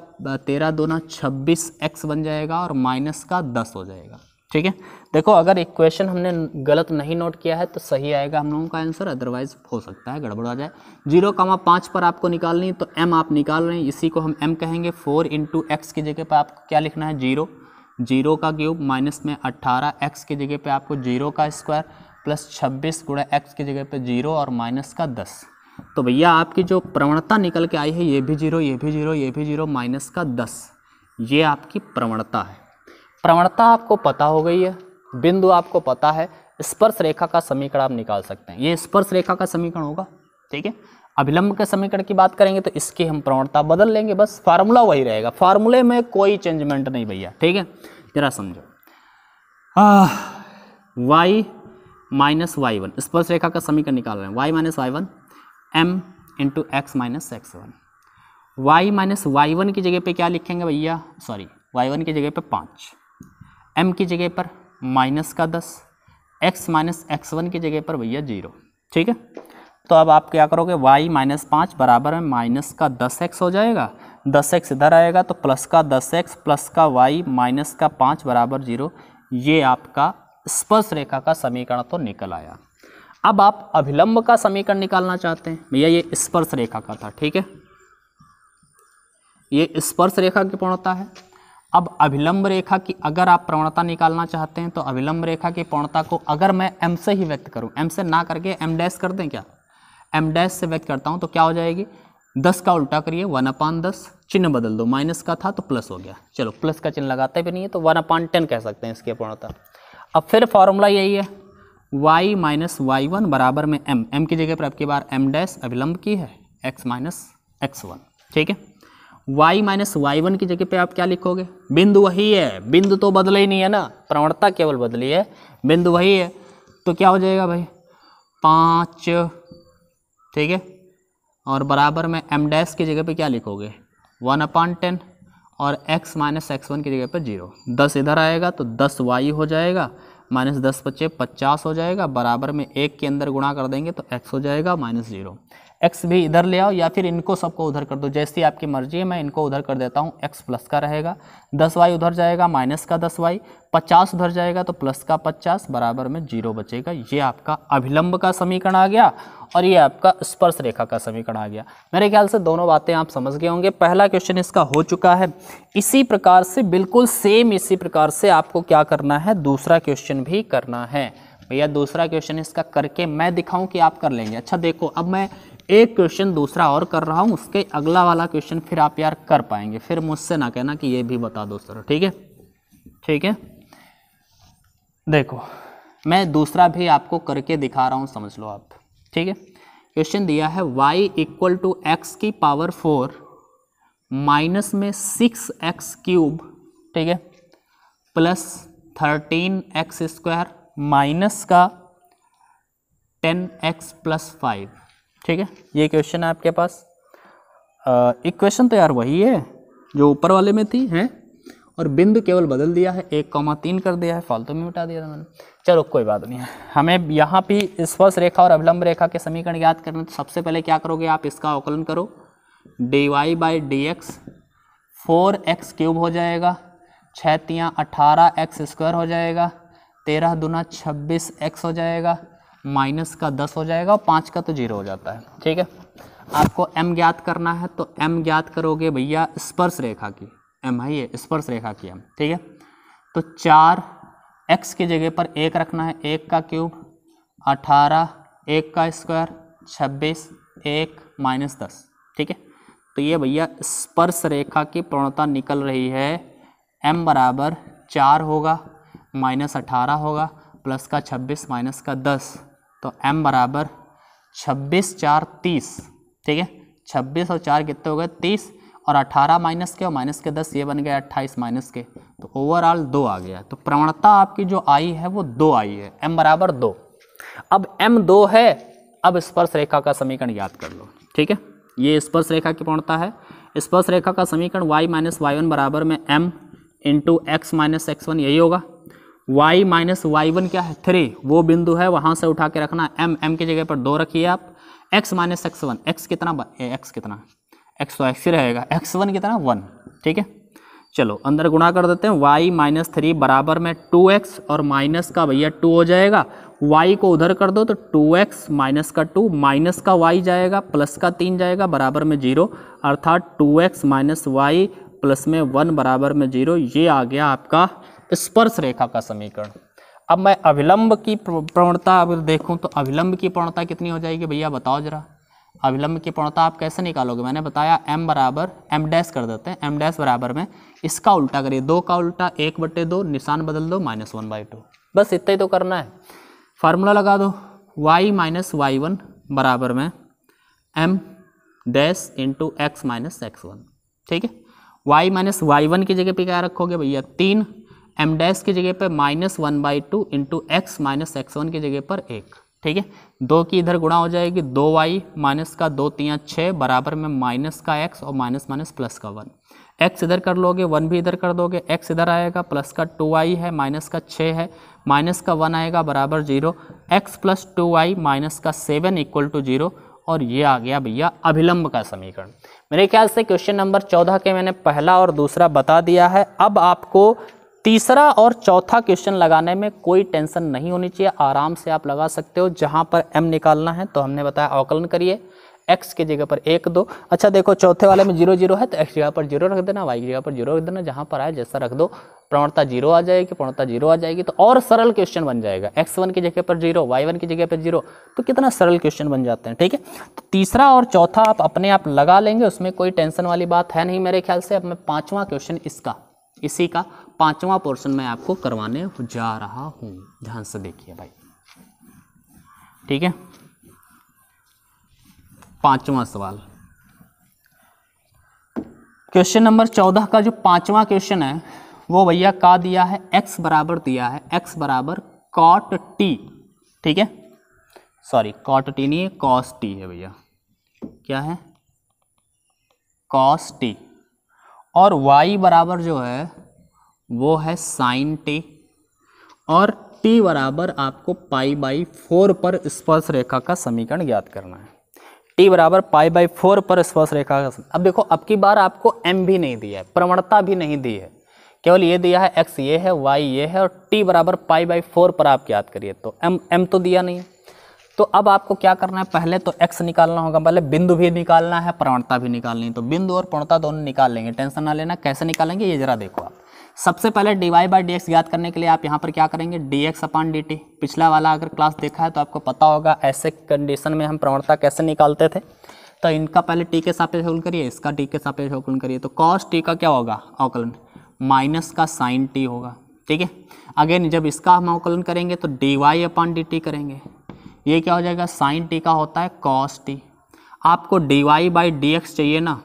A: तेरह दोना छब्बीस एक्स बन जाएगा और माइनस का दस हो जाएगा ठीक है देखो अगर इक्वेशन हमने गलत नहीं नोट किया है तो सही आएगा हम लोगों का आंसर अदरवाइज हो सकता है गड़बड़ आ जाए जीरो कमा पाँच पर आपको निकालनी है तो एम आप निकाल रहे हैं इसी को हम एम कहेंगे फोर इंटू एक्स की जगह पर आपको क्या लिखना है जीरो जीरो का क्यूब माइनस में अट्ठारह एक्स की जगह पे आपको जीरो का स्क्वायर प्लस छब्बीस गुणा एक्स की जगह पे जीरो और माइनस का दस तो भैया आपकी जो प्रवणता निकल के आई है ये भी जीरो ये भी जीरो ये भी जीरो माइनस का दस ये आपकी प्रवणता है प्रवणता आपको पता हो गई है बिंदु आपको पता है स्पर्श रेखा का समीकरण आप निकाल सकते हैं ये स्पर्श रेखा का समीकरण होगा ठीक है अभिलंब के समीकरण की बात करेंगे तो इसकी हम प्रवणता बदल लेंगे बस फार्मूला वही रहेगा फार्मूले में कोई चेंजमेंट नहीं भैया ठीक है जरा समझो वाई माइनस वाई वन स्पर्श रेखा का समीकरण निकाल रहे हैं y minus y one m into x minus x one y minus y one की जगह पे क्या लिखेंगे भैया सॉरी वाई वन की जगह पे पाँच एम की जगह पर माइनस का दस एक्स माइनस एक्स वन की जगह पर भैया जीरो ठीक है तो अब आप क्या करोगे y माइनस पाँच बराबर में माइनस का दस एक्स हो जाएगा दस एक्स इधर आएगा तो प्लस का दस एक्स प्लस का y माइनस का पाँच बराबर जीरो ये आपका स्पर्श रेखा का समीकरण तो निकल आया अब आप अभिलंब का समीकरण निकालना चाहते हैं भैया ये स्पर्श रेखा का था ठीक है ये स्पर्श रेखा की पूर्णता है अब अभिलंब रेखा की अगर आप प्रवणता निकालना चाहते हैं तो अभिलंब रेखा की पूर्णता को अगर मैं एम से ही व्यक्त करूं एम से ना करके एम डैश कर दें क्या एम डैश से व्यक्त करता हूँ तो क्या हो जाएगी दस का उल्टा करिए वन अपान दस चिन्ह बदल दो माइनस का था तो प्लस हो गया चलो प्लस का चिन्ह लगाते भी नहीं है तो वन अपान टेन कह सकते हैं इसकी पूर्णता अब फिर फार्मूला यही है वाई माइनस वाई वन बराबर में एम एम की जगह पर आपकी बार एम डैश अभिलंब की है एक्स माइनस एक्स वन ठीक है वाई माइनस वाई वन की जगह पे आप क्या लिखोगे बिंदु वही है बिंदु तो बदले ही नहीं है ना प्रवणता केवल बदली है बिंदु वही है तो क्या हो जाएगा भाई पाँच ठीक है और बराबर में एम डैस की जगह पे क्या लिखोगे वन अपॉन टेन और एक्स माइनस एक्स वन की जगह पर जीरो दस इधर आएगा तो दस वाई हो जाएगा माइनस दस बच्चे पचास हो जाएगा बराबर में एक के अंदर गुणा कर देंगे तो एक्स हो जाएगा माइनस जीरो एक्स भी इधर ले आओ या फिर इनको सबको उधर कर दो जैसी आपकी मर्जी है मैं इनको उधर कर देता हूँ एक्स प्लस का रहेगा दस वाई उधर जाएगा माइनस का दस वाई पचास उधर जाएगा तो प्लस का पचास बराबर में जीरो बचेगा ये आपका अभिलंब का समीकरण आ गया और ये आपका स्पर्श रेखा का समीकरण आ गया मेरे ख्याल से दोनों बातें आप समझ गए होंगे पहला क्वेश्चन इसका हो चुका है इसी प्रकार से बिल्कुल सेम इसी प्रकार से आपको क्या करना है दूसरा क्वेश्चन भी करना है भैया दूसरा क्वेश्चन इसका करके मैं दिखाऊँ कि आप कर लेंगे अच्छा देखो अब मैं एक क्वेश्चन दूसरा और कर रहा हूँ उसके अगला वाला क्वेश्चन फिर आप यार कर पाएंगे फिर मुझसे ना कहना कि ये भी बता दो सर ठीक है ठीक है देखो मैं दूसरा भी आपको करके दिखा रहा हूँ समझ लो आप ठीक है क्वेश्चन दिया है y इक्वल टू एक्स की पावर फोर माइनस में सिक्स एक्स क्यूब ठीक है plus thirteen x square minus का टेन एक्स प्लस फाइव ठीक है ये क्वेश्चन है आपके पास इक्वेशन तो यार वही है जो ऊपर वाले में थी है और बिंदु केवल बदल दिया है एक कौमा तीन कर दिया है फालतू में मिटा दिया था मैंने चलो कोई बात नहीं है हमें यहाँ पे स्पर्श रेखा और अविलंब रेखा के समीकरण याद करना तो सबसे पहले क्या करोगे आप इसका अवकलन करो d y by d x four x cube हो जाएगा छः अठारह एक्स स्क्वायर हो जाएगा तेरह दुना छब्बीस एक्स हो जाएगा माइनस का दस हो जाएगा और पाँच का तो जीरो हो जाता है ठीक है आपको एम ज्ञात करना है तो एम ज्ञात करोगे भैया स्पर्श रेखा की एम आई ए स्पर्श रेखा की हम ठीक है तो चार एक्स की जगह पर एक रखना है एक का क्यूब अठारह एक का स्क्वायर छब्बीस एक माइनस दस ठीक है तो ये भैया स्पर्श रेखा की प्रणता निकल रही है एम बराबर चार होगा माइनस अठारह होगा प्लस का छब्बीस माइनस का दस तो एम बराबर छब्बीस चार तीस ठीक है छब्बीस और चार कितने हो गए तीस और 18 माइनस के और माइनस के 10 ये बन गया 28 माइनस के तो ओवरऑल दो आ गया तो प्रवणता आपकी जो आई है वो दो आई है एम बराबर दो अब एम दो है अब स्पर्श रेखा का समीकरण याद कर लो ठीक है ये स्पर्श रेखा की प्रवणता है स्पर्श रेखा का समीकरण वाई माइनस वाई वन बराबर में m into x minus x one यही होगा y माइनस वाई वन क्या है थ्री वो बिंदु है वहाँ से उठा के रखना m m की जगह पर दो रखिए आप x minus x one x कितना एक्स कितना एक्स वाई तो एक्स ही रहेगा एक्स वन कितना वन ठीक है चलो अंदर गुणा कर देते हैं वाई माइनस थ्री बराबर में टू एक्स और माइनस का भैया टू हो जाएगा वाई को उधर कर दो तो टू एक्स माइनस का टू माइनस का वाई जाएगा प्लस का तीन जाएगा बराबर में जीरो अर्थात two x minus y plus में वन बराबर में जीरो ये आ गया आपका स्पर्श रेखा का समीकरण अब मैं अभिलंब की प्रवणता अगर देखूँ तो अभिलंब की प्रवणता कितनी हो जाएगी भैया बताओ जरा अभिलंब की पूर्णता आप कैसे निकालोगे मैंने बताया एम बराबर एम डैश कर देते हैं एम डैश बराबर में इसका उल्टा करिए दो का उल्टा एक बटे दो निशान बदल दो माइनस वन बाई टू बस इतना ही तो करना है फार्मूला लगा दो वाई माइनस वाई वन बराबर में m dash into x minus x one ठीक है वाई माइनस वाई वन की जगह पे क्या रखोगे भैया तीन एम डैश की जगह पर minus one by two into x minus x one की जगह पर एक ठीक है दो की इधर गुणा हो जाएगी दो वाई माइनस का दो तिया छः बराबर में माइनस का एक्स और माइनस माइनस प्लस का वन एक्स इधर कर लोगे वन भी इधर कर दोगे एक्स इधर आएगा प्लस का टू आई है माइनस का छः है माइनस का वन आएगा बराबर zero x plus two i minus का सेवन इक्वल टू जीरो और ये आ गया भैया अभिलंब का समीकरण मेरे ख्याल से क्वेश्चन नंबर चौदह के मैंने पहला और दूसरा बता दिया है अब आपको तीसरा और चौथा क्वेश्चन लगाने में कोई टेंशन नहीं होनी चाहिए आराम से आप लगा सकते हो जहाँ पर एम निकालना है तो हमने बताया अवकलन करिए एक्स के जगह पर एक दो अच्छा देखो चौथे वाले में जीरो जीरो है तो एक्स जगह पर जीरो रख देना वाई जगह पर जीरो रख देना जहाँ पर आए जैसा रख दो प्रवणता जीरो आ जाएगी प्रवणता जीरो आ जाएगी तो और सरल क्वेश्चन बन जाएगा एक्स वन की जगह पर जीरो वाई वन की जगह पर जीरो तो कितना सरल क्वेश्चन बन जाते हैं ठीक है तो तीसरा और चौथा आप अपने आप लगा लेंगे उसमें कोई टेंशन वाली बात है नहीं मेरे ख्याल से अब मैं पाँचवा क्वेश्चन इसका इसी का पांचवा पोर्शन मैं आपको करवाने जा रहा हूं ध्यान से देखिए भाई ठीक है पांचवा सवाल क्वेश्चन नंबर चौदह का जो पांचवा क्वेश्चन है वो भैया का दिया है एक्स बराबर दिया है एक्स बराबर कॉट टी ठीक है सॉरी कॉट टी नहीं है कॉस टी है भैया क्या है कॉस टी और y बराबर जो है वो है साइन टी और टी बराबर आपको पाई बाई फोर पर स्पर्श रेखा का समीकरण ज्ञात करना है टी बराबर पाई बाई फोर पर स्पर्श रेखा का अब देखो अब की बार आपको एम भी नहीं दिया है प्रवणता भी नहीं दी है केवल ये दिया है एक्स ये है वाई ये है और टी बराबर पाई बाई फोर पर आप याद करिए तो एम एम तो दिया नहीं तो अब आपको क्या करना है पहले तो एक्स निकालना होगा पहले बिंदु भी निकालना है प्रवणता भी निकालनी है तो बिंदु और प्रवणता दोनों निकाल लेंगे टेंशन ना लेना कैसे निकालेंगे ये जरा देखो आप सबसे पहले d y by d x ज्ञात करने के लिए आप यहाँ पर क्या करेंगे डी एक्स अपान पिछला वाला अगर क्लास देखा है तो आपको पता होगा ऐसे कंडीशन में हम प्रवणता कैसे निकालते थे तो इनका पहले टी के सापेक्ष अवकलन करिए इसका t के सापेक्ष अवकलन करिए तो कॉस टी का क्या होगा अवकलन माइनस का साइन टी होगा ठीक है अगेन जब इसका हम अवकलन करेंगे तो डी वाई अपान करेंगे ये क्या हो जाएगा साइन टी का होता है कॉस टी आपको d y by d x चाहिए ना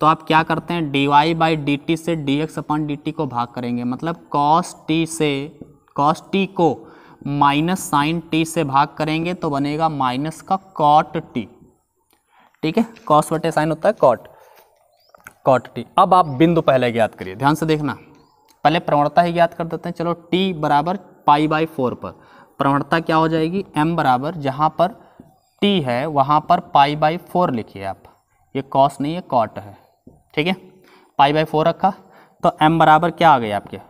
A: तो आप क्या करते हैं d y by d t से डी एक्स अपन डी टी को भाग करेंगे मतलब कॉस टी से कॉस टी को माइनस साइन टी से भाग करेंगे तो बनेगा माइनस का कॉट टी ठीक है कॉस बटे साइन होता है कॉट कॉट टी अब आप बिंदु पहले ज्ञात करिए ध्यान से देखना पहले प्रवणता ही ज्ञात कर देते हैं चलो टी बराबर पाई बाई फोर पर प्रवणता क्या हो जाएगी एम बराबर जहाँ पर टी है वहाँ पर पाई बाई फोर लिखिए आप ये कॉस नहीं है कॉट है ठीक है पाई बाई फोर रखा तो एम बराबर क्या आ गया आपके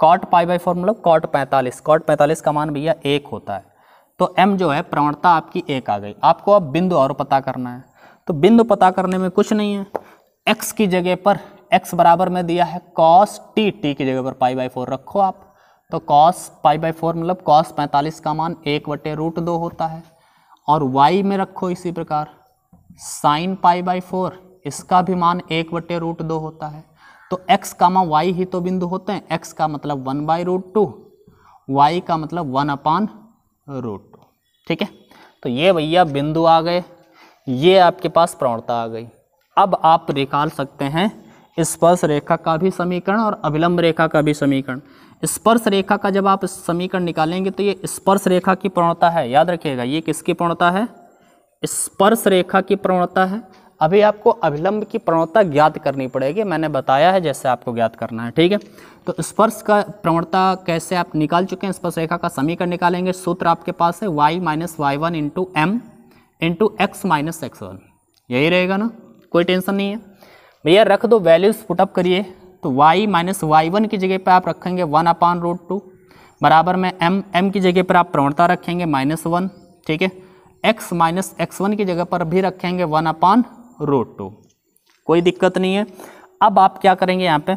A: कॉट पाई बाई फोर मतलब कॉट पैंतालीस कॉट पैंतालीस का मान भैया एक होता है तो एम जो है प्रवणता आपकी एक आ गई आपको अब बिंदु और पता करना है तो बिंदु पता करने में कुछ नहीं है एक्स की जगह पर एक्स बराबर में दिया है कॉस टी टी की जगह पर पाई बाई फोर रखो आप तो कॉस पाई बाई फोर मतलब कॉस पैंतालीस का मान एक बटे रूट दो होता है और वाई में रखो इसी प्रकार साइन पाई बाई फोर इसका भी मान एक बटे रूट दो होता है तो x कामा वाई ही तो बिंदु होते हैं x का मतलब one by root two y का मतलब वन अपान रूट टू ठीक है तो ये भैया बिंदु आ गए ये आपके पास प्रवणता आ गई अब आप निकाल सकते हैं स्पर्श रेखा का भी समीकरण और अभिलंब रेखा का भी समीकरण स्पर्श रेखा का जब आप समीकरण निकालेंगे तो ये स्पर्श रेखा की प्रवणता है याद रखिएगा ये किसकी प्रवणता है स्पर्श रेखा की प्रवणता है अभी आपको अभिलंब की प्रवणता ज्ञात करनी पड़ेगी मैंने बताया है जैसे आपको ज्ञात करना है ठीक है तो स्पर्श का प्रवणता कैसे आप निकाल चुके हैं स्पर्श रेखा का समीकरण निकालेंगे सूत्र आपके पास है y minus y one into m into x minus x one यही रहेगा ना कोई टेंशन नहीं है भैया रख दो वैल्यूज़ पुटअप करिए तो वाई माइनस वाई वन की जगह पर आप रखेंगे वन अपान रूट टू बराबर में एम एम की जगह पर आप प्रवणता रखेंगे माइनस वन ठीक है एक्स माइनस एक्स वन की जगह पर भी रखेंगे वन अपान रो टू कोई दिक्कत नहीं है अब आप क्या करेंगे यहाँ पे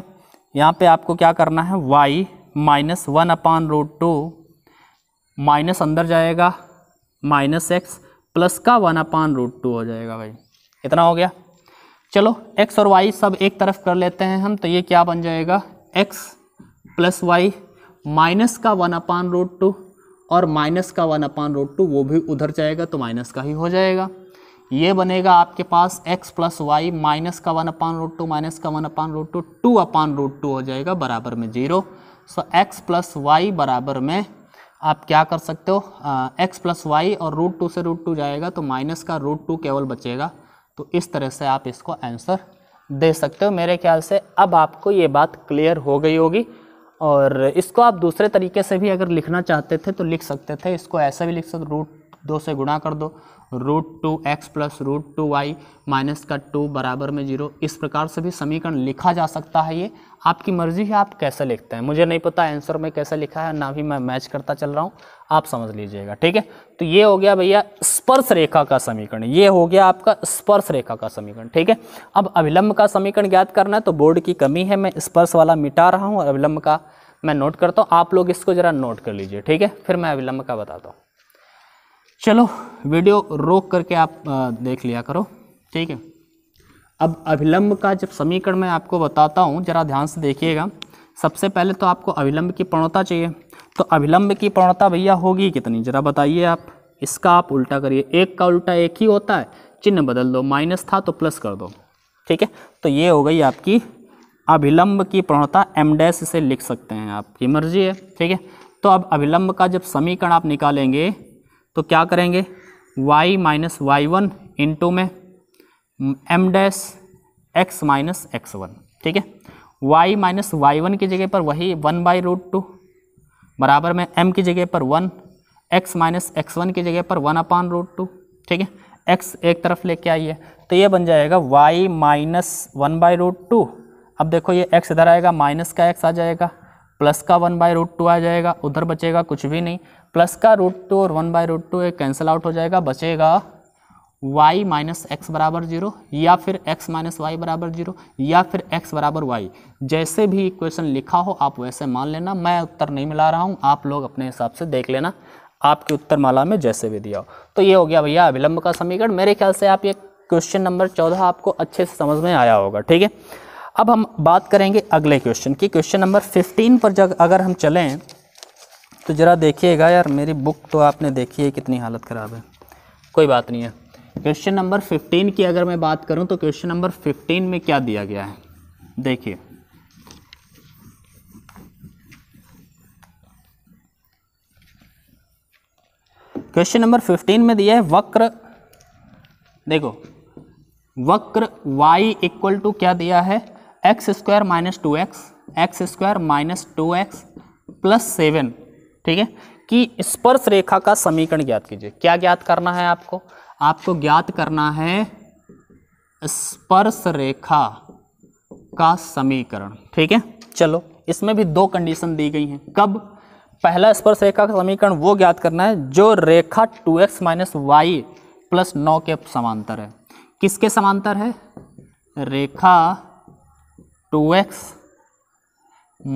A: यहाँ पे आपको क्या करना है y minus one upon root two minus अंदर जाएगा माइनस एक्स प्लस का वन अपान रूट टू हो जाएगा भाई इतना हो गया चलो एक्स और वाई सब एक तरफ कर लेते हैं हम तो ये क्या बन जाएगा एक्स प्लस वाई माइनस का वन अपान रूट टू और माइनस का वन अपान रूट टू वो भी उधर जाएगा तो माइनस का ही हो जाएगा ये बनेगा आपके पास x प्लस वाई माइनस का one upon root two minus का one upon root two two upon root two हो जाएगा बराबर में zero so x plus y बराबर में आप क्या कर सकते हो x प्लस वाई और रूट टू से रूट टू जाएगा तो माइनस का रूट टू केवल बचेगा तो इस तरह से आप इसको आंसर दे सकते हो मेरे ख्याल से अब आपको ये बात क्लियर हो गई होगी और इसको आप दूसरे तरीके से भी अगर लिखना चाहते थे तो लिख सकते थे इसको ऐसा भी लिख सकते रूट दो से गुणा कर दो root two x plus root two y minus का टू बराबर में जीरो इस प्रकार से भी समीकरण लिखा जा सकता है ये आपकी मर्जी है आप कैसे लिखते हैं मुझे नहीं पता आंसर में कैसे लिखा है ना भी मैं मैच करता चल रहा हूँ आप समझ लीजिएगा ठीक है तो ये हो गया भैया स्पर्श रेखा का समीकरण ये हो गया आपका स्पर्श रेखा का समीकरण ठीक है अब अविलंब का समीकरण ज्ञात करना है तो बोर्ड की कमी है मैं स्पर्श वाला मिटा रहा हूँ और अविलंब का मैं नोट करता हूँ आप लोग इसको ज़रा नोट कर लीजिए ठीक है फिर मैं अविलंब का बताता हूँ चलो वीडियो रोक करके आप देख लिया करो ठीक है अब अभिलंब का जब समीकरण मैं आपको बताता हूँ जरा ध्यान से देखिएगा सबसे पहले तो आपको अभिलंब की प्रणता चाहिए तो अभिलंब की प्रणता भैया होगी कितनी जरा बताइए आप इसका आप उल्टा करिए एक का उल्टा एक ही होता है चिन्ह बदल दो माइनस था तो प्लस कर दो ठीक है तो ये हो गई आपकी अभिलंब की प्रणता एम डैश से लिख सकते हैं आपकी मर्जी है ठीक है तो अब अभिलंब का जब समीकरण आप निकालेंगे तो क्या करेंगे y minus y one into में m dash x minus x one ठीक है y माइनस वाई वन की जगह पर वही वन बाई रूट टू बराबर में m की जगह पर one x minus x one की जगह पर वन अपान रूट टू ठीक है x एक तरफ लेके आइए तो ये बन जाएगा y minus one by root two अब देखो ये x इधर आएगा माइनस का x आ जाएगा प्लस का वन बाई रूट टू आ जाएगा उधर बचेगा कुछ भी नहीं प्लस का रूट टू और वन बाय रूट टू एक कैंसिल आउट हो जाएगा बचेगा वाई माइनस एक्स बराबर जीरो या फिर एक्स माइनस वाई बराबर जीरो या फिर एक्स बराबर वाई जैसे भी इक्वेशन लिखा हो आप वैसे मान लेना मैं उत्तर नहीं मिला रहा हूँ आप लोग अपने हिसाब से देख लेना आपकी उत्तर माला में जैसे भी दिया हो तो ये हो गया भैया अविलंब का समीकरण मेरे ख्याल से आप ये क्वेश्चन नंबर चौदह आपको अच्छे से समझ में आया होगा ठीक है अब हम बात करेंगे अगले क्वेश्चन की क्वेश्चन नंबर फिफ्टीन पर जब अगर हम चलें तो ज़रा देखिएगा यार मेरी बुक तो आपने देखी है कितनी हालत ख़राब है कोई बात नहीं है क्वेश्चन नंबर फिफ्टीन की अगर मैं बात करूं तो क्वेश्चन नंबर फिफ्टीन में क्या दिया गया है देखिए क्वेश्चन नंबर फिफ्टीन में दिया है वक्र देखो वक्र y इक्वल टू क्या दिया है x square minus two x x square minus two x plus seven ठीक है कि स्पर्श रेखा का समीकरण ज्ञात कीजिए क्या ज्ञात करना है आपको आपको ज्ञात करना है स्पर्श रेखा का समीकरण ठीक है चलो इसमें भी दो कंडीशन दी गई हैं कब पहला स्पर्श रेखा का समीकरण वो ज्ञात करना है जो रेखा 2x x minus y plus नौ के समांतर है किसके समांतर है रेखा 2x x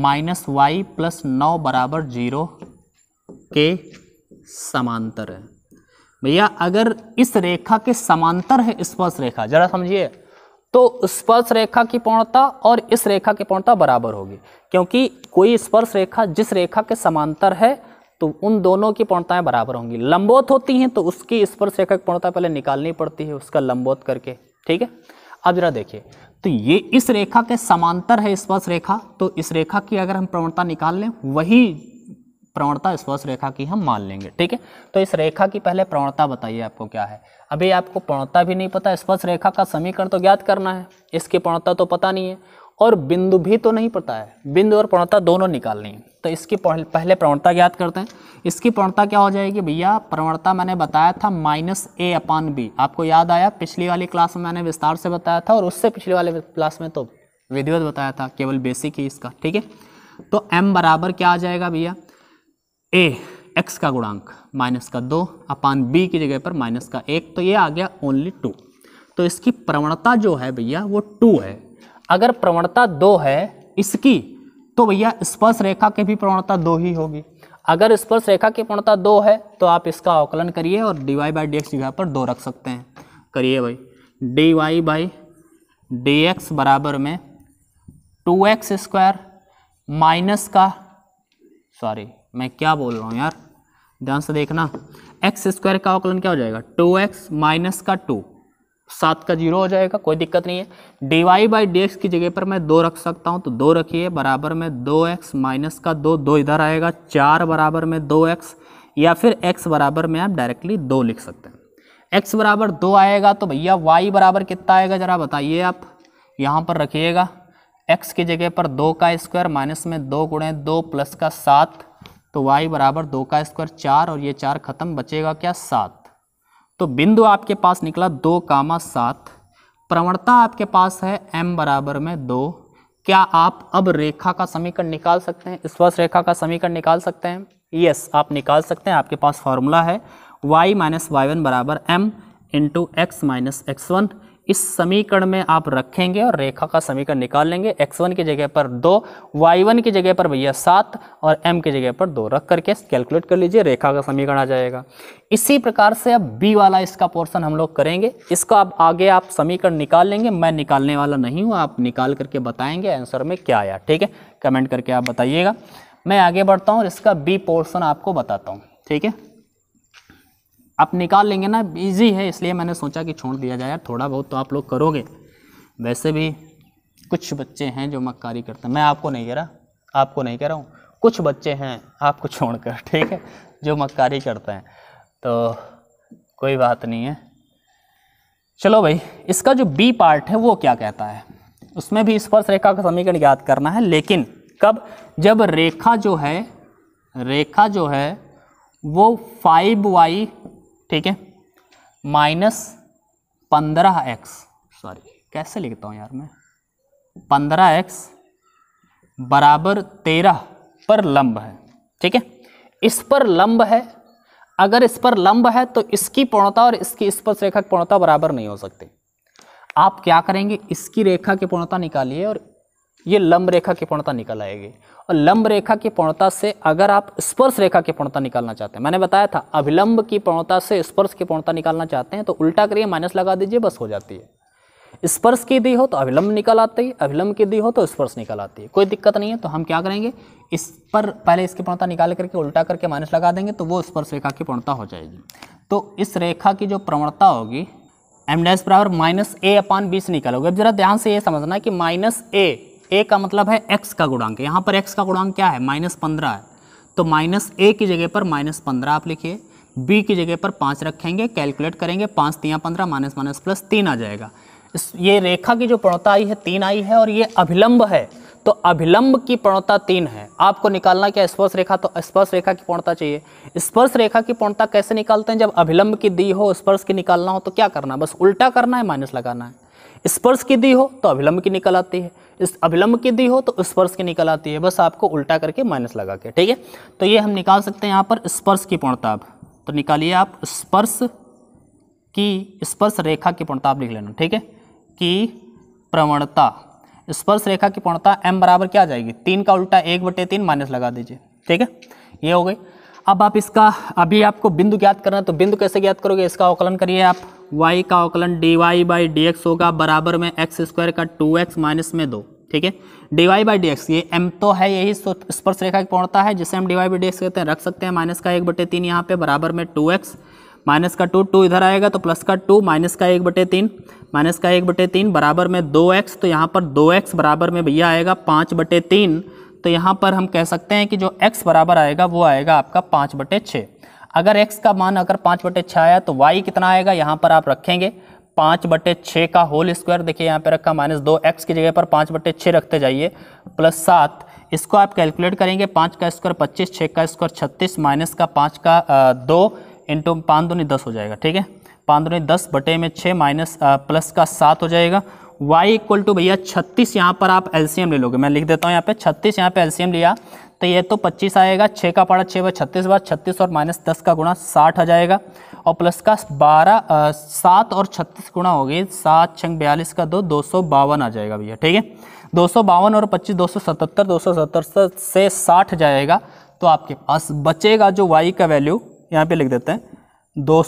A: minus y plus नौ बराबर जीरो के समांतर है भैया अगर इस रेखा के समांतर है स्पर्श रेखा जरा समझिए तो स्पर्श रेखा की पूर्णता और इस रेखा की पूर्णता बराबर होगी क्योंकि कोई स्पर्श रेखा जिस रेखा के समांतर है तो उन दोनों की पूर्णताएं बराबर होंगी लंबोत होती हैं तो उसकी स्पर्श रेखा की पूर्णता पहले निकालनी पड़ती है उसका लंबोत करके ठीक है अब जरा देखिए तो ये इस रेखा के समांतर है स्पर्श रेखा तो इस रेखा की अगर हम प्रवणता निकाल लें वही प्रवणता स्पर्श रेखा की हम मान लेंगे ठीक है तो इस रेखा की पहले प्रवणता बताइए आपको क्या है अभी आपको प्रवणता भी नहीं पता स्पर्श रेखा का समीकरण तो ज्ञात करना है इसकी प्रवणता तो पता नहीं है और बिंदु भी तो नहीं पता है बिंदु और प्रवणता दोनों निकालनी है तो इसकी पहले प्रवणता ज्ञात करते हैं इसकी प्रवणता क्या हो जाएगी भैया प्रवणता मैंने बताया था माइनस ए अपान बी आपको याद आया पिछली वाली क्लास में मैंने विस्तार से बताया था और उससे पिछली वाले क्लास में तो विधिवत बताया था केवल बेसिक ही इसका ठीक है तो एम बराबर क्या आ जाएगा भैया ए एक्स का गुणांक माइनस का दो अपान बी की जगह पर माइनस का एक तो ये आ गया ओनली टू तो इसकी प्रवणता जो है भैया वो टू है अगर प्रवणता दो है इसकी तो भैया स्पर्श रेखा की भी प्रवणता दो ही होगी अगर स्पर्श रेखा की प्रवणता दो है तो आप इसका अवकलन करिए और d y by d x जगह पर दो रख सकते हैं करिए भाई d y by d x बराबर में टू एक्स स्क्वायर माइनस का सॉरी मैं क्या बोल रहा हूँ यार ध्यान से देखना एक्स स्क्वायर का आकलन क्या हो जाएगा टू एक्स माइनस का टू सात का जीरो हो जाएगा कोई दिक्कत नहीं है d y by d x की जगह पर मैं दो रख सकता हूँ तो दो रखिए बराबर में दो एक्स माइनस का दो दो इधर आएगा चार बराबर में दो एक्स या फिर एक्स बराबर में आप डायरेक्टली दो लिख सकते हैं एक्स बराबर दो आएगा तो भैया वाई बराबर कितना आएगा ज़रा बताइए आप यहाँ पर रखिएगा एक्स की जगह पर दो का स्क्वायर माइनस में दो गुणे दो प्लस का सात तो वाई बराबर दो का स्क्वायर चार और ये चार ख़त्म बचेगा क्या सात तो बिंदु आपके पास निकला दो कामा सात प्रवणता आपके पास है m बराबर में दो क्या आप अब रेखा का समीकरण निकाल सकते हैं स्पर्श रेखा का समीकरण निकाल सकते हैं यस आप निकाल सकते हैं आपके पास फॉर्मूला है y माइनस वाई वन बराबर m into x minus x one इस समीकरण में आप रखेंगे और रेखा का समीकरण निकाल लेंगे एक्स वन की जगह पर दो वाई वन की जगह पर भैया सात और एम की जगह पर दो रख करके कैलकुलेट कर लीजिए रेखा का समीकरण आ जाएगा इसी प्रकार से अब बी वाला इसका पोर्सन हम लोग करेंगे इसका अब आगे आप समीकरण निकाल लेंगे मैं निकालने वाला नहीं हूँ आप निकाल करके बताएंगे आंसर में क्या आया ठीक है कमेंट करके आप बताइएगा मैं आगे बढ़ता हूँ और इसका बी पोर्सन आपको बताता हूँ ठीक है आप निकाल लेंगे ना इजी है इसलिए मैंने सोचा कि छोड़ दिया जाए थोड़ा बहुत तो आप लोग करोगे वैसे भी कुछ बच्चे हैं जो मक्कारी करते हैं मैं आपको नहीं कह रहा आपको नहीं कह रहा हूँ कुछ बच्चे हैं आपको छोड़कर ठीक है जो मक्कारी करते हैं तो कोई बात नहीं है चलो भाई इसका जो बी पार्ट है वो क्या कहता है उसमें भी स्पर्श रेखा का समीकरण याद करना है लेकिन कब जब रेखा जो है रेखा जो है वो फाइव वाई ठीक है माइनस पंद्रह एक्स सॉरी कैसे लिखता हूँ यार मैं पंद्रह एक्स बराबर तेरह पर लंब है ठीक है इस पर लंब है अगर इस पर लंब है तो इसकी पूर्णता और इसकी इस पर रेखा की पूर्णता बराबर नहीं हो सकती आप क्या करेंगे इसकी रेखा की पूर्णता निकालिए और ये लंब रेखा की पूर्णता निकल आएगी और लंब रेखा की पूर्णता से अगर आप स्पर्श रेखा की पूर्णता निकालना चाहते हैं मैंने बताया था अभिलंब की पूर्णता से स्पर्श की पूर्णता निकालना चाहते हैं तो उल्टा करिए माइनस लगा दीजिए बस हो जाती है स्पर्श की दी हो तो अभिलंब निकल आती है अभिलंब की दी हो तो स्पर्श निकल आती है कोई दिक्कत नहीं है तो हम क्या करेंगे इस पर पहले इसकी पूर्णता निकाल करके उल्टा करके माइनस लगा देंगे तो वो स्पर्श रेखा की पूर्णता हो जाएगी तो इस रेखा की जो प्रवणता होगी एम डैश बराबर माइनस ए अपान बीस निकालोगे अब जरा ध्यान से ये समझना कि माइनस ए ए का मतलब है एक्स का गुणांक यहाँ पर एक्स का गुणांक क्या है माइनस पंद्रह है तो माइनस ए की जगह पर माइनस पंद्रह आप लिखिए बी की जगह पर पाँच रखेंगे कैलकुलेट करेंगे पाँच तिया पंद्रह माइनस माइनस प्लस तीन आ जाएगा इस ये रेखा की जो प्रणता आई है तीन आई है और ये अभिलंब है तो अभिलंब की पूर्णता तीन है आपको निकालना क्या स्पर्श रेखा तो स्पर्श रेखा की पूर्णता चाहिए स्पर्श रेखा की पूर्णता कैसे निकालते हैं जब अभिलंब की दी हो स्पर्श की निकालना हो तो क्या करना बस उल्टा करना है माइनस लगाना है स्पर्श की दी हो तो अभिलंब की निकल आती है इस अभिलंब की दी हो तो स्पर्श की निकल आती है बस आपको उल्टा करके माइनस लगा के ठीक है तो ये हम निकाल सकते हैं यहाँ पर स्पर्श की पूर्णता तो निकालिए आप स्पर्श की स्पर्श रेखा की पूर्णता लिख लेना ठीक है कि प्रवणता स्पर्श रेखा की पूर्णता एम बराबर क्या आ जाएगी तीन का उल्टा एक बटे तीन माइनस लगा दीजिए ठीक है ये हो गई अब आप इसका अभी आपको बिंदु ज्ञात करना है तो बिंदु कैसे ज्ञात करोगे इसका अवकलन करिए आप वाई का अवकलन d y by d x होगा बराबर में एक्स स्क्वायर का टू एक्स माइनस में दो ठीक है d y by d x ये एम तो है यही स्पर्श रेखा की पूर्णता है जिसे हम d y by d x कहते हैं रख सकते हैं माइनस का एक बटे तीन यहाँ पे बराबर में टू एक्स माइनस का टू टू इधर आएगा तो प्लस का टू माइनस का एक बटे तीन माइनस का एक बटे तीन बराबर में दो एक्स तो यहाँ पर दो एक्स बराबर में भैया आएगा पाँच बटे तीन तो यहाँ पर हम कह सकते हैं कि जो एक्स बराबर आएगा वो आएगा आपका पाँच बटे छः अगर एक्स का मान अगर पाँच बटे छः आया तो वाई कितना आएगा यहाँ पर आप रखेंगे पाँच बटे छः का होल स्क्वायर देखिए यहाँ पे रखा माइनस दो एक्स की जगह पर पाँच बटे छः रखते जाइए प्लस सात इसको आप कैलकुलेट करेंगे पाँच का स्क्वायर पच्चीस छः का स्क्वायर छत्तीस माइनस का पाँच का दो इंटू पाँच दूनी दस हो जाएगा ठीक है पाँच दूनी दस बटे में छः माइनस प्लस का सात हो जाएगा y इक्वल टू भैया छत्तीस यहाँ पर आप एल्सियम ले लोगे मैं लिख देता हूँ यहाँ पे छत्तीस यहाँ पे एल्सियम लिया तो ये तो 25 आएगा 6 का पाड़ा 6 बार छत्तीस बार छत्तीस और माइनस दस का गुणा साठ आ जाएगा और प्लस का बारह सात और छत्तीस गुणा हो गई सात छंग बयालीस का दो दो सौ बावन आ जाएगा भैया ठीक है दो सौ बावन और पच्चीस दो सौ सतहत्तर दो सौ सत्तर से साठ जाएगा तो आपके पास बचेगा जो वाई का वैल्यू यहाँ पे लिख देते हैं दो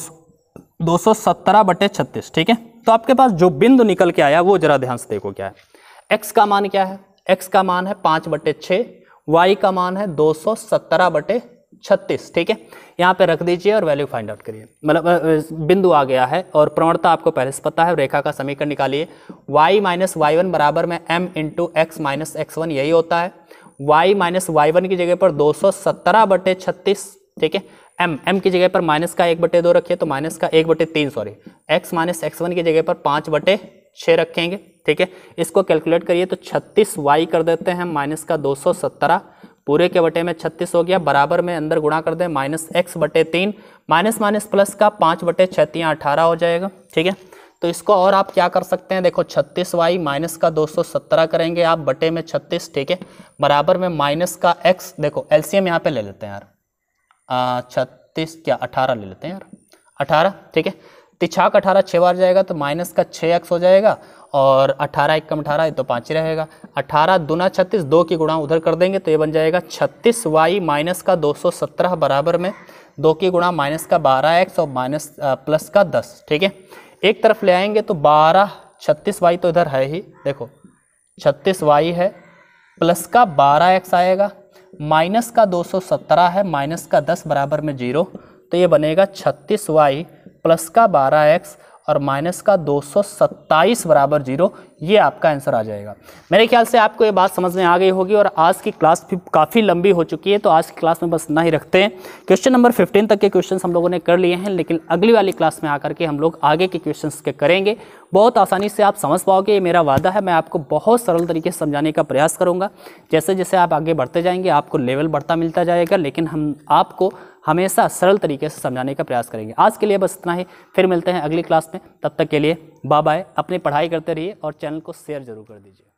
A: दो सौ सत्रह बटे छत्तीस ठीक है तो आपके पास जो बिंदु निकल के आया वो जरा ध्यान से देखो क्या है एक्स का मान क्या है एक्स का मान है पाँच बटे छः वाई का मान है 217 बटे छत्तीस ठीक है यहाँ पे रख दीजिए और वैल्यू फाइंड आउट करिए मतलब बिंदु आ गया है और प्रवणता आपको पहले से पता है रेखा का समीकरण निकालिए y माइनस वाई वन बराबर में m into x minus x one यही होता है y माइनस वाई वन की जगह पर 217 बटे छत्तीस ठीक है एम एम की जगह पर माइनस का एक बटे दो रखिए तो माइनस का एक बटे तीन sorry x minus x one की जगह पर पाँच बटे छः रखेंगे ठीक है इसको कैलकुलेट करिए तो छत्तीस वाई कर देते हैं माइनस का दो पूरे के बटे में छत्तीस हो गया बराबर में अंदर गुणा कर दें माइनस एक्स बटे तीन माइनस माइनस प्लस का पाँच बटे छतियाँ अठारह हो जाएगा ठीक है तो इसको और आप क्या कर सकते हैं देखो छत्तीस वाई माइनस का 217 करेंगे आप बटे में छत्तीस ठीक है बराबर में माइनस का एक्स देखो एलसीएम यहाँ पे ले लेते हैं यार छत्तीस क्या अठारह ले लेते हैं यार अठारह ठीक है तिछाक तो अठारह छः बार जाएगा तो माइनस का छः एक्स हो जाएगा और अठारह एक कम अठारह तो पाँच ही रहेगा अठारह दुना छत्तीस दो की गुणा उधर कर देंगे तो ये बन जाएगा छत्तीस वाई माइनस का दो सौ सत्रह बराबर में दो की गुणा माइनस का बारह एक्स और माइनस प्लस का दस ठीक है एक तरफ ले आएंगे तो बारह छत्तीस वाई तो इधर है ही देखो छत्तीस वाई है प्लस का बारह एक्स आएगा माइनस का दो सौ सत्रह है माइनस का दस बराबर में जीरो तो ये बनेगा छत्तीस वाई प्लस का बारह एक्स और माइनस का दो सौ सत्ताईस बराबर जीरो ये आपका आंसर आ जाएगा मेरे ख्याल से आपको ये बात समझ में आ गई होगी और आज की क्लास भी काफ़ी लंबी हो चुकी है तो आज की क्लास में बस इतना ही रखते हैं क्वेश्चन नंबर 15 तक के क्वेश्चन हम लोगों ने कर लिए हैं लेकिन अगली वाली क्लास में आकर के हम लोग आगे के क्वेश्चन के करेंगे बहुत आसानी से आप समझ पाओगे ये मेरा वादा है मैं आपको बहुत सरल तरीके से समझाने का प्रयास करूँगा जैसे जैसे आप आगे बढ़ते जाएंगे आपको लेवल बढ़ता मिलता जाएगा लेकिन हम आपको हमेशा सरल तरीके से समझाने का प्रयास करेंगे आज के लिए बस इतना ही फिर मिलते हैं अगली क्लास में तब तक के लिए बाय बाय अपनी पढ़ाई करते रहिए और चैनल को शेयर जरूर कर दीजिए